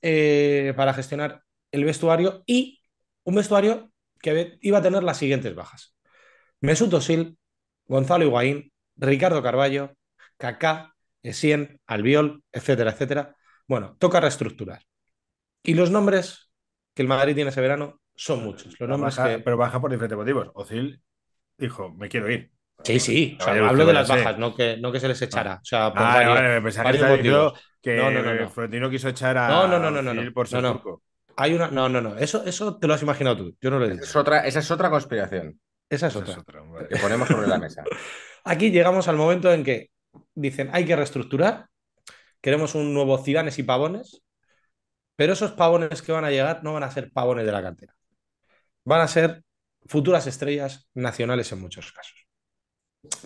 eh, para gestionar el vestuario y un vestuario que iba a tener las siguientes bajas. Mesut Özil, Gonzalo Higuaín, Ricardo Carballo, Kaká, Esien, Albiol, etcétera, etcétera. Bueno, toca reestructurar. Y los nombres que el Madrid tiene ese verano son muchos. pero baja, Pero por diferentes motivos. Ozil dijo, me quiero ir. Sí, sí, hablo de las bajas, no que, no que se les echara. O sea, ah, varios, me que, motivos. no, Florentino quiso echar a no, no, no, no, por su Hay una... No, no, no. Eso, eso te lo has imaginado tú. Yo no Es otra, esa es otra conspiración. Esa es otra. Que ponemos sobre la mesa. Aquí llegamos al momento en que dicen, hay que reestructurar, queremos un nuevo Zidanes y Pavones, pero esos pavones que van a llegar no van a ser pavones de la cantera. Van a ser futuras estrellas nacionales en muchos casos.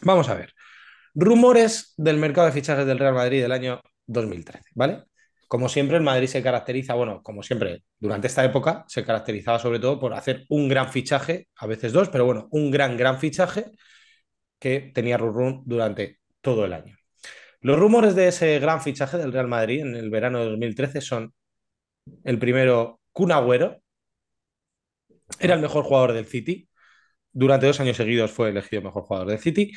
Vamos a ver. Rumores del mercado de fichajes del Real Madrid del año 2013, ¿vale? Como siempre, el Madrid se caracteriza, bueno, como siempre, durante esta época se caracterizaba sobre todo por hacer un gran fichaje, a veces dos, pero bueno, un gran, gran fichaje que tenía Rurrun durante todo el año. Los rumores de ese gran fichaje del Real Madrid en el verano de 2013 son el primero, Kun Era el mejor jugador del City. Durante dos años seguidos fue elegido mejor jugador del City.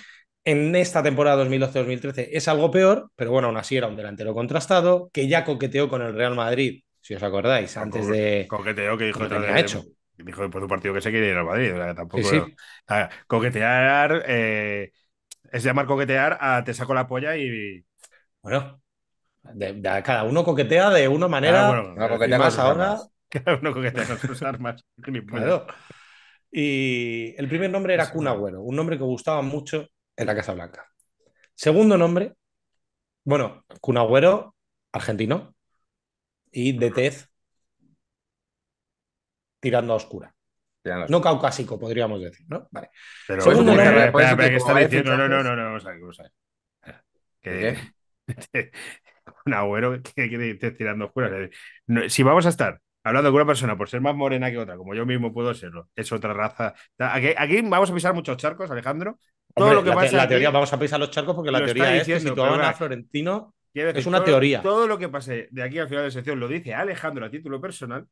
En esta temporada 2012-2013 es algo peor, pero bueno, aún así era un delantero contrastado que ya coqueteó con el Real Madrid, si os acordáis, antes de. Coqueteó que dijo que hecho. Dijo después pues un partido que se quiere ir al Madrid. tampoco Coquetear. Eh, es llamar coquetear a te saco la polla y. Bueno, cada uno coquetea de una manera. Ah, bueno, más ahora. Cada uno coquetea con sus armas. Y el primer nombre era Kun un nombre que gustaba mucho en la Casa Blanca. Segundo nombre, bueno, Kun argentino, y de tez tirando a oscura. No, caucásico, podríamos decir, ¿no? Vale. Pero está diciendo, no, no, no, vamos a un agüero que quiere tirando oscuras. si vamos a estar hablando con una persona por ser más morena que otra, como yo mismo puedo serlo, es otra raza. Aquí, vamos a pisar muchos charcos, Alejandro. Todo lo que la, pasa la teoría, vamos a pisar los charcos porque la teoría es que si a Florentino, es una teoría. Todo lo que pase de aquí al final de sección lo dice Alejandro a título personal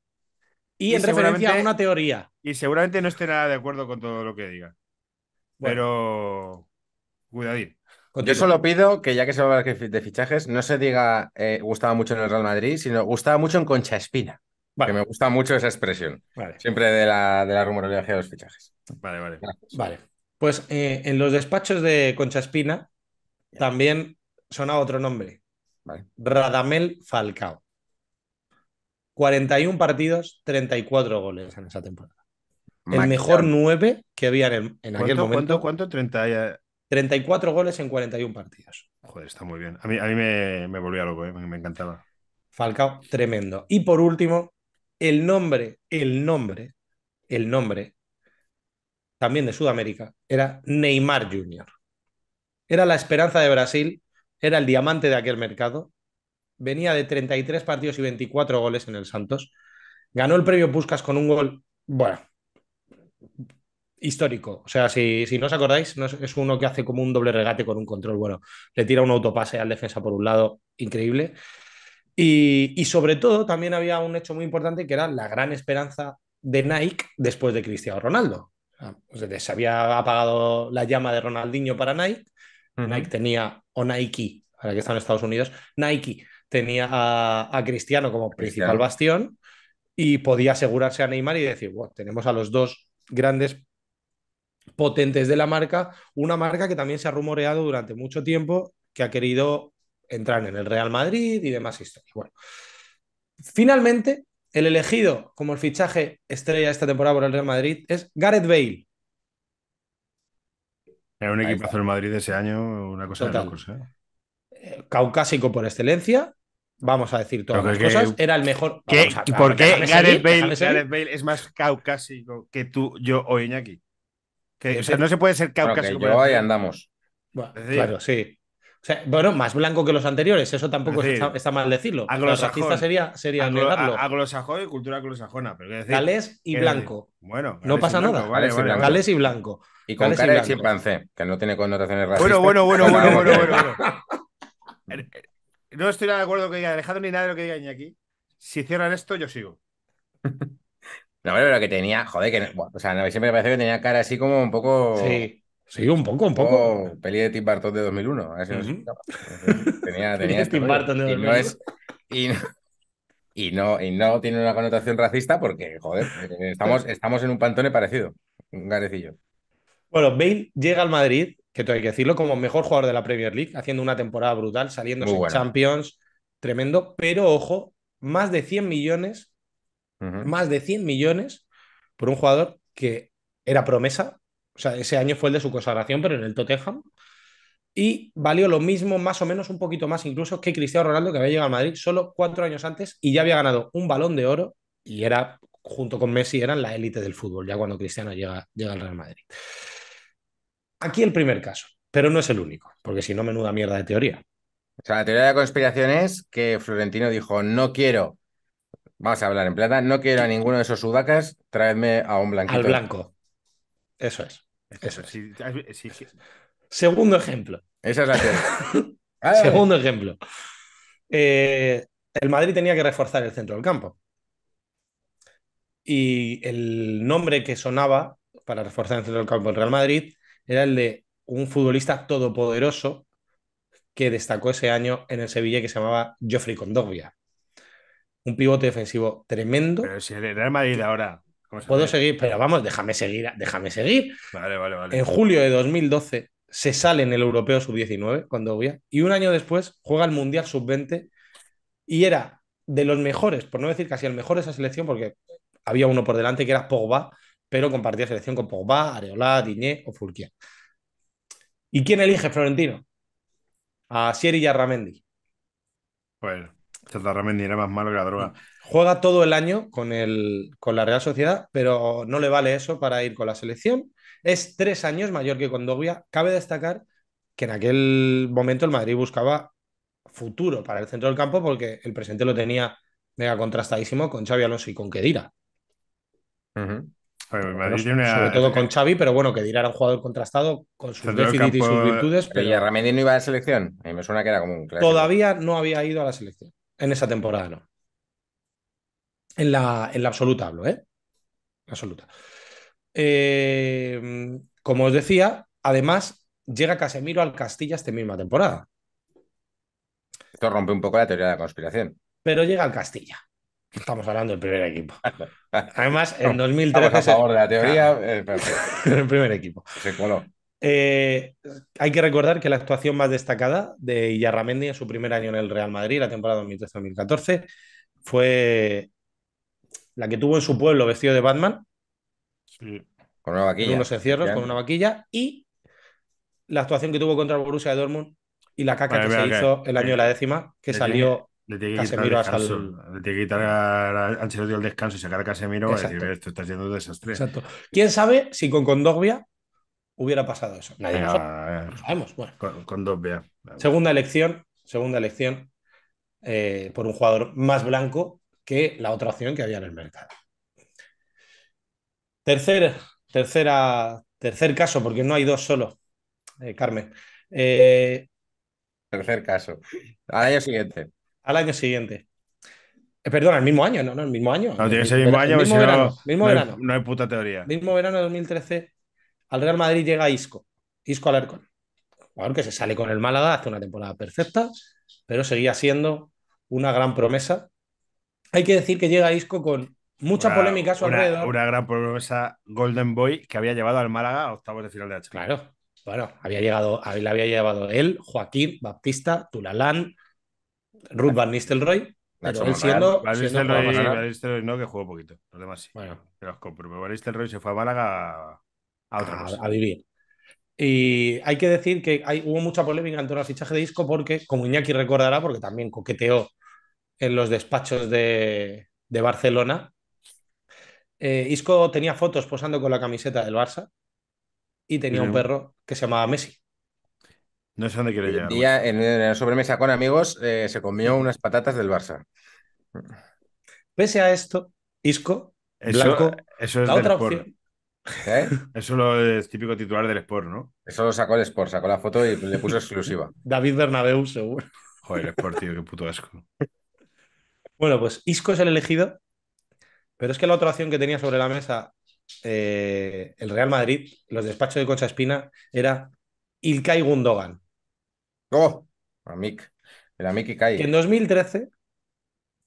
y, en referencia a una teoría. Y seguramente no esté nada de acuerdo con todo lo que diga. Pero. Cuidadín. Yo solo pido que ya que se va a hablar de fichajes, no se diga eh, gustaba mucho en el Real Madrid, sino gustaba mucho en Concha Espina. Que me gusta mucho esa expresión. Siempre de la, de la rumorología de los fichajes. Vale, vale. Vale. Pues eh, en los despachos de Concha Espina también sonaba otro nombre. Radamel Falcao. 41 partidos, 34 goles en esa temporada. El mejor 9 que había en, aquel momento. ¿Cuánto? Eh. ¿Cuánto? 34 goles en 41 partidos. Joder, está muy bien. A mí, a mí me, me volvía loco, eh, me encantaba. Falcao, tremendo. Y por último, el nombre, el nombre, el nombre, también de Sudamérica, era Neymar Jr. Era la esperanza de Brasil, era el diamante de aquel mercado venía de 33 partidos y 24 goles en el Santos. Ganó el premio Puscas con un gol, bueno, histórico. O sea, si, si no os acordáis, es, uno que hace como un doble regate con un control. Bueno, le tira un autopase al defensa por un lado, increíble. Y, sobre todo, también había un hecho muy importante que era la gran esperanza de Nike después de Cristiano Ronaldo. se había apagado la llama de Ronaldinho para Nike. Nike tenía, o Nike, ahora que está en Estados Unidos, Nike tenía a, Cristiano como principal bastión y podía asegurarse a Neymar y decir, bueno, tenemos a los dos grandes potentes de la marca, una marca que también se ha rumoreado durante mucho tiempo, que ha querido entrar en el Real Madrid y demás historias. Bueno, finalmente, el elegido como el fichaje estrella de esta temporada por el Real Madrid es Gareth Bale. Era un equipazo en Madrid ese año, una cosa de locos. ¿eh? Eh, caucásico por excelencia, vamos a decir todas las cosas, era el mejor. ¿Y ¿Por qué Gareth, Bale, es más caucásico que tú, yo o Iñaki? Eh, o sea, eh, no se puede ser caucásico. Bueno, ahí andamos. Bueno, claro, sí. bueno, más blanco que los anteriores, eso tampoco está, mal decirlo. Aglosajista sería, sería anglo, negarlo. y cultura anglosajona. Pero y blanco. Bueno, no pasa nada. Gales y blanco. Y con Gareth cara y de chimpancé, que no tiene connotaciones racistas. Bueno, bueno, bueno, bueno, bueno, bueno. bueno. No estoy de acuerdo con lo que diga Alejandro ni nada de lo que diga aquí. Si cierran esto, yo sigo. No, pero lo que tenía, joder, que o sea, siempre me parece que tenía cara así como un poco. Sí. Sí, un poco, un poco. peli de Tim Burton de 2001. si tenía, Tim Burton de 2001. Y no, y, no, tiene una connotación racista porque, joder, eh, estamos, estamos en un pantone parecido. Un garecillo. Bueno, Bale llega al Madrid que tengo hay que decirlo, como mejor jugador de la Premier League, haciendo una temporada brutal, saliendo en Champions, tremendo, pero ojo, más de 100 millones, más de 100 millones por un jugador que era promesa, o sea, ese año fue el de su consagración, pero en el Tottenham, y valió lo mismo, más o menos, un poquito más incluso que Cristiano Ronaldo, que había llegado a Madrid solo cuatro años antes y ya había ganado un balón de oro y era, junto con Messi, eran la élite del fútbol, ya cuando Cristiano llega, llega al Real Madrid. Aquí el primer caso, pero no es el único, porque si no, menuda mierda de teoría. O sea, la teoría de la conspiración es que Florentino dijo, no quiero, vamos a hablar en plata, no quiero a ninguno de esos sudacas, Traedme a un blanco. Al blanco. Eso es. Eso es. Segundo ejemplo. Esa es la teoría. Segundo ejemplo. Eh, el Madrid tenía que reforzar el centro del campo. Y el nombre que sonaba para reforzar el centro del campo del Real Madrid era el de un futbolista todopoderoso que destacó ese año en el Sevilla que se llamaba Geoffrey Condovia. Un pivote defensivo tremendo. Pero si el Madrid ahora. Puedo seguir, pero vamos, déjame seguir, déjame seguir. Vale, vale, vale. En julio de 2012 se sale en el Europeo Sub-19, Condovia, y un año después juega el Mundial Sub-20 y era de los mejores, por no decir casi el mejor de esa selección, porque había uno por delante que era Pogba, pero compartía selección con Pogba, Areola, Diñé o Fulkia. ¿Y quién elige Florentino? A Sieri y a Ramendi. Bueno, pues, Ramendi era más malo que la droga. Juega todo el año con, el, con la Real Sociedad, pero no le vale eso para ir con la selección. Es tres años mayor que con Condovia. Cabe destacar que en aquel momento el Madrid buscaba futuro para el centro del campo porque el presente lo tenía mega contrastadísimo con Xavi Alonso y con Kedira. Sobre todo con Xavi, pero bueno, que dirá era un jugador contrastado con sus déficits y sus virtudes. Pero ya no iba a la selección. que era Todavía no había ido a la selección. En esa temporada no. En la, en absoluta hablo, ¿eh? Absoluta. Eh, como os decía, además llega Casemiro al Castilla esta misma temporada. Esto rompe un poco la teoría de la conspiración. Pero llega al Castilla. Estamos hablando del primer equipo. Además, en 2013. Estamos a favor de la teoría, eh, el primer equipo. Eh, hay que recordar que la actuación más destacada de Ramendi en su primer año en el Real Madrid, la temporada 2013-2014, fue la que tuvo en su pueblo vestido de Batman. Con una vaquilla. Con unos encierros, con una vaquilla. Y la actuación que tuvo contra el Borussia de Dortmund y la caca que se hizo el año de la décima, que salió le tiene que quitar, al... le quitar a Ancelotti el descanso y sacar a Casemiro decir, esto está siendo un desastre. Exacto. ¿Quién sabe si con Condogbia hubiera pasado eso? Nadie sabe. sabemos. Bueno. Con, Segunda elección, segunda elección eh, por un jugador más blanco que la otra opción que había en el mercado. Tercer, tercera, tercer caso, porque no hay dos solo, eh, Carmen. Eh, tercer caso. Al año siguiente al año siguiente. Eh, perdón, al mismo año, no, no, el mismo año. No, tiene que el mismo año, mismo verano, no, mismo Hay, no hay puta teoría. Mismo verano de 2013, al Real Madrid llega Isco, Isco Alarcón. Jugador que se sale con el Málaga, hace una temporada perfecta, pero seguía siendo una gran promesa. Hay que decir que llega Isco con mucha polémica a su alrededor. Una gran promesa Golden Boy que había llevado al Málaga a octavos de final de H. Claro, bueno, había llegado, la había llevado él, Joaquín, Baptista, Tulalán, Ruth Van Nistelrooy. Van Nistelrooy, no, que jugó poquito. Los demás sí. Pero Van Nistelrooy se fue a Málaga a, vivir. Y hay que decir que hay, hubo mucha polémica en torno al fichaje de Isco porque, como Iñaki recordará, porque también coqueteó en los despachos de, Barcelona, eh, Isco tenía fotos posando con la camiseta del Barça y tenía un perro que se llamaba Messi. No sé dónde quiere llegar. El día, en, la sobremesa con amigos eh, se comió unas patatas del Barça. Pese a esto, Isco, eso, es la otra ¿Eh? Eso lo es típico titular del Sport, ¿no? Eso lo sacó el Sport, sacó la foto y le puso exclusiva. David Bernabeu, seguro. Joder, el Sport, tío, qué puto asco. Bueno, pues Isco es el elegido, pero es que la otra opción que tenía sobre la mesa eh, el Real Madrid, los despachos de Concha Espina, era Ilkay Gundogan. Oh, en 2013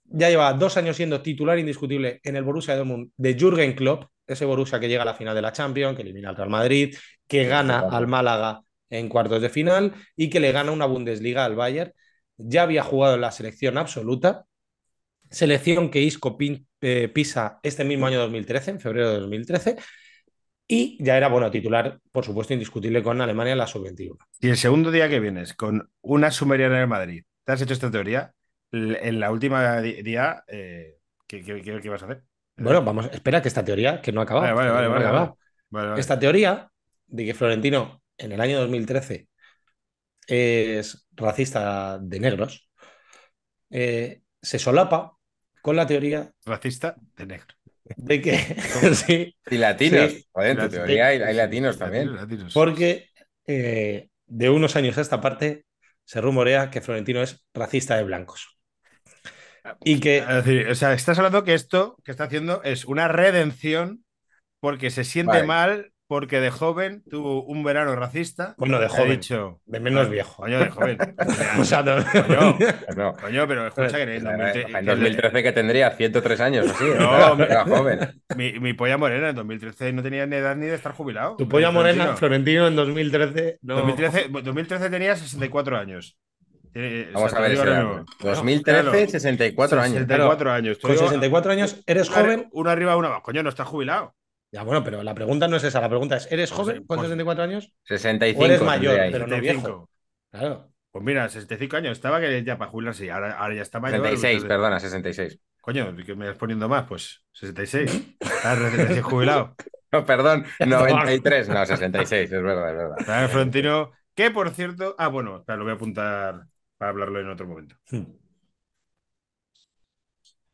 ya lleva dos años siendo titular indiscutible en el Borussia Dortmund de Jürgen Klopp, ese Borussia que llega a la final de la Champions, que elimina al Real Madrid, que gana al Málaga en cuartos de final y que le gana una Bundesliga al Bayern. Ya había jugado en la selección absoluta, selección que Isco eh, pisa este mismo año 2013, en febrero de 2013, y ya era, bueno, titular, por supuesto, indiscutible con Alemania en la sub-21. Y el segundo día que vienes con una sumería en Madrid, ¿te has hecho esta teoría? En la última día, eh, ¿qué, vas a hacer? Bueno, vamos, espera, que esta teoría, que no ha acabado. Vale, vale, vale, Esta teoría de que Florentino en el año 2013 es racista de negros, eh, se solapa con la teoría... Racista de negros de que. sí, y latinos, teoría hay, latinos también. Porque eh, de unos años a esta parte se rumorea que Florentino es racista de blancos. Ah, y que. o sea, estás hablando que esto que está haciendo es una redención porque se siente mal porque de joven tuvo un verano racista. Bueno, de joven. Dicho, de menos viejo. Coño, de joven. coño, pero escucha que en, 2013, que tendría 103 años, así. No, era joven. Mi, polla morena en 2013 no tenía ni edad ni de estar jubilado. Tu polla morena, Florentino, en 2013. 2013, tenía 64 años. Eh, Vamos a ver, 2013, 64 años. 64 años. Con 64 años eres joven. Una arriba, una abajo. Coño, no estás jubilado. Ya, bueno, pero la pregunta no es esa. La pregunta es: ¿eres pues joven con 64 pues años? 65. ¿O eres mayor, pero no viejo? Claro. Pues mira, 65 años estaba que ya para jubilarse, ahora, ahora ya está mayor. 66, perdona, 66. Coño, que me estás poniendo más, pues 66. Estás recién jubilado. no, perdón, 93, no, 66, es verdad, es verdad. Está que por cierto. Ah, bueno, lo voy a apuntar para hablarlo en otro momento. Hmm.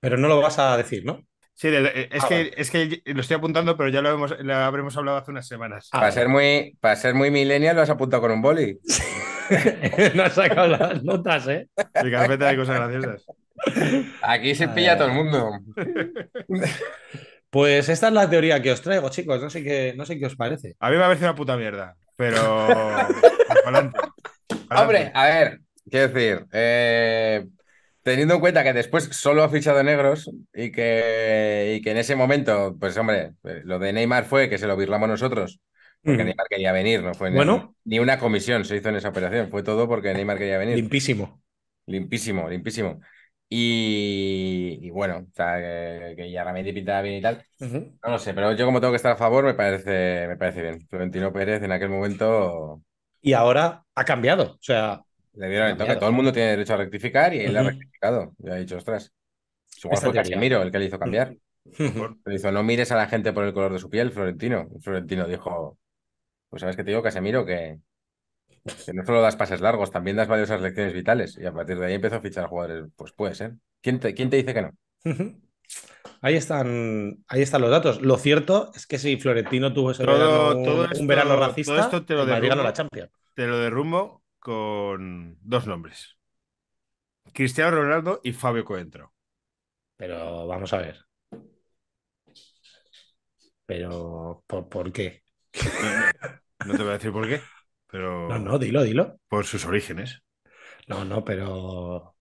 Pero no lo vas a decir, ¿no? Sí, eh, ah, es, que, es que lo estoy apuntando, pero ya lo, hemos, habremos hablado hace unas semanas. para, ah, ser muy, para ser muy millennial lo has apuntado con un boli. no has sacado las notas, ¿eh? Mi carpeta de cosas graciosas. Aquí se pilla todo el mundo. Pues esta es la teoría que os traigo, chicos. No sé qué, no sé qué os parece. A mí me parece una puta mierda, pero. Hombre, a ver, quiero decir, eh, Teniendo en cuenta que después solo ha fichado negros y que, y que en ese momento, pues hombre, eh, lo de Neymar fue que se lo birlamos nosotros, porque Neymar quería venir, no fue ni, una comisión se hizo en esa operación, fue todo porque Neymar quería venir. Limpísimo. Limpísimo, limpísimo. Y, bueno, o sea, que, ya Ramírez pintaba bien y tal. No lo sé, pero yo como tengo que estar a favor, me parece, me parece bien. Florentino Pérez en aquel momento. Y ahora ha cambiado. O sea, le dieron el toque. Todo el mundo tiene derecho a rectificar y él le ha rectificado. ya ha dicho, ostras. Supongo fue Casemiro, el que le hizo cambiar. le hizo, no mires a la gente por el color de su piel, Florentino. Florentino dijo, pues sabes que te digo, Casemiro, que, que no solo das pases largos, también das varias lecciones vitales. Y a partir de ahí empezó a fichar jugadores. Pues puede ser. ¿Quién te, quién te dice que no? Ahí están, ahí están los datos. Lo cierto es que si Florentino tuvo ese todo, verano, un, verano racista, todo esto te lo la Champions. Te lo derrumbo con dos nombres. Cristiano Ronaldo y Fabio Coentro. Pero vamos a ver. Pero, ¿por, qué? No, te voy a decir por qué, pero... No, no, dilo, dilo. Por sus orígenes. No, no, pero...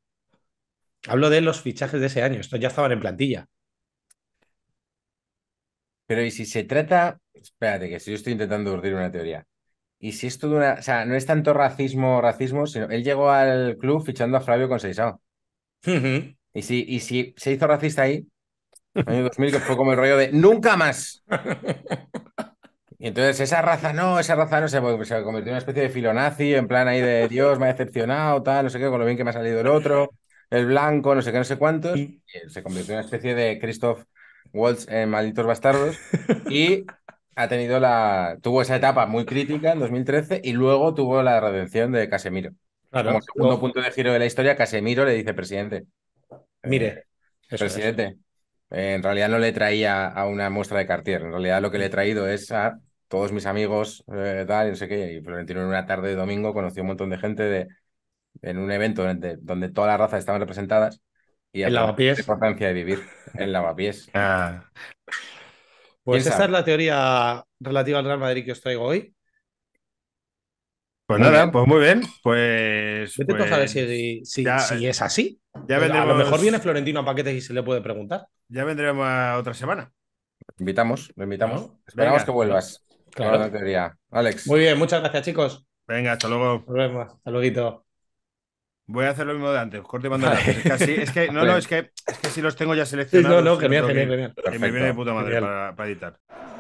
Hablo de los fichajes de ese año. Estos ya estaban en plantilla. Pero y si se trata... Espérate, que si yo estoy intentando urdir una teoría. Y si esto dura una. O sea, no es tanto racismo, racismo, sino. Él llegó al club fichando a Flavio con Uh y, si, y si se hizo racista ahí, en el año 2000, que fue como el rollo de nunca más. Y entonces esa raza no, esa raza no se, se convirtió en una especie de filonazi, en plan ahí de Dios, me ha decepcionado, tal, no sé qué, con lo bien que me ha salido el otro, el blanco, no sé qué, no sé cuántos. se convirtió en una especie de Christoph Waltz en Malditos Bastardos. Y ha tenido la. tuvo esa etapa muy crítica en 2013 y luego tuvo la redención de Casemiro. Como segundo punto de giro de la historia, Casemiro le dice presidente. Eh, Mire. presidente. Eh, en realidad no le traía a una muestra de Cartier. En realidad lo que le he traído es a todos mis amigos, eh, tal, y no sé qué. Y Florentino en una tarde de domingo conoció un montón de gente de, en un evento donde, todas las razas estaban representadas. Y La importancia de vivir en lavapiés. Ah. Pues esta es la teoría relativa al Real Madrid que os traigo hoy. Pues nada, pues muy bien. Pues. Vete a ver pues, si, es así. Eh, a lo mejor viene Florentino a paquetes y se le puede preguntar. Ya vendremos otra semana. Invitamos, lo invitamos. Esperamos que vuelvas. Claro. Alex. Muy bien, muchas gracias, chicos. Venga, hasta luego. Nos vemos. Hasta luego. Voy a hacer lo mismo de antes, corte mando es, que es que no, no, es que, es que si los tengo ya seleccionados. No, no, genial, que genial. Que me viene de puta madre para editar.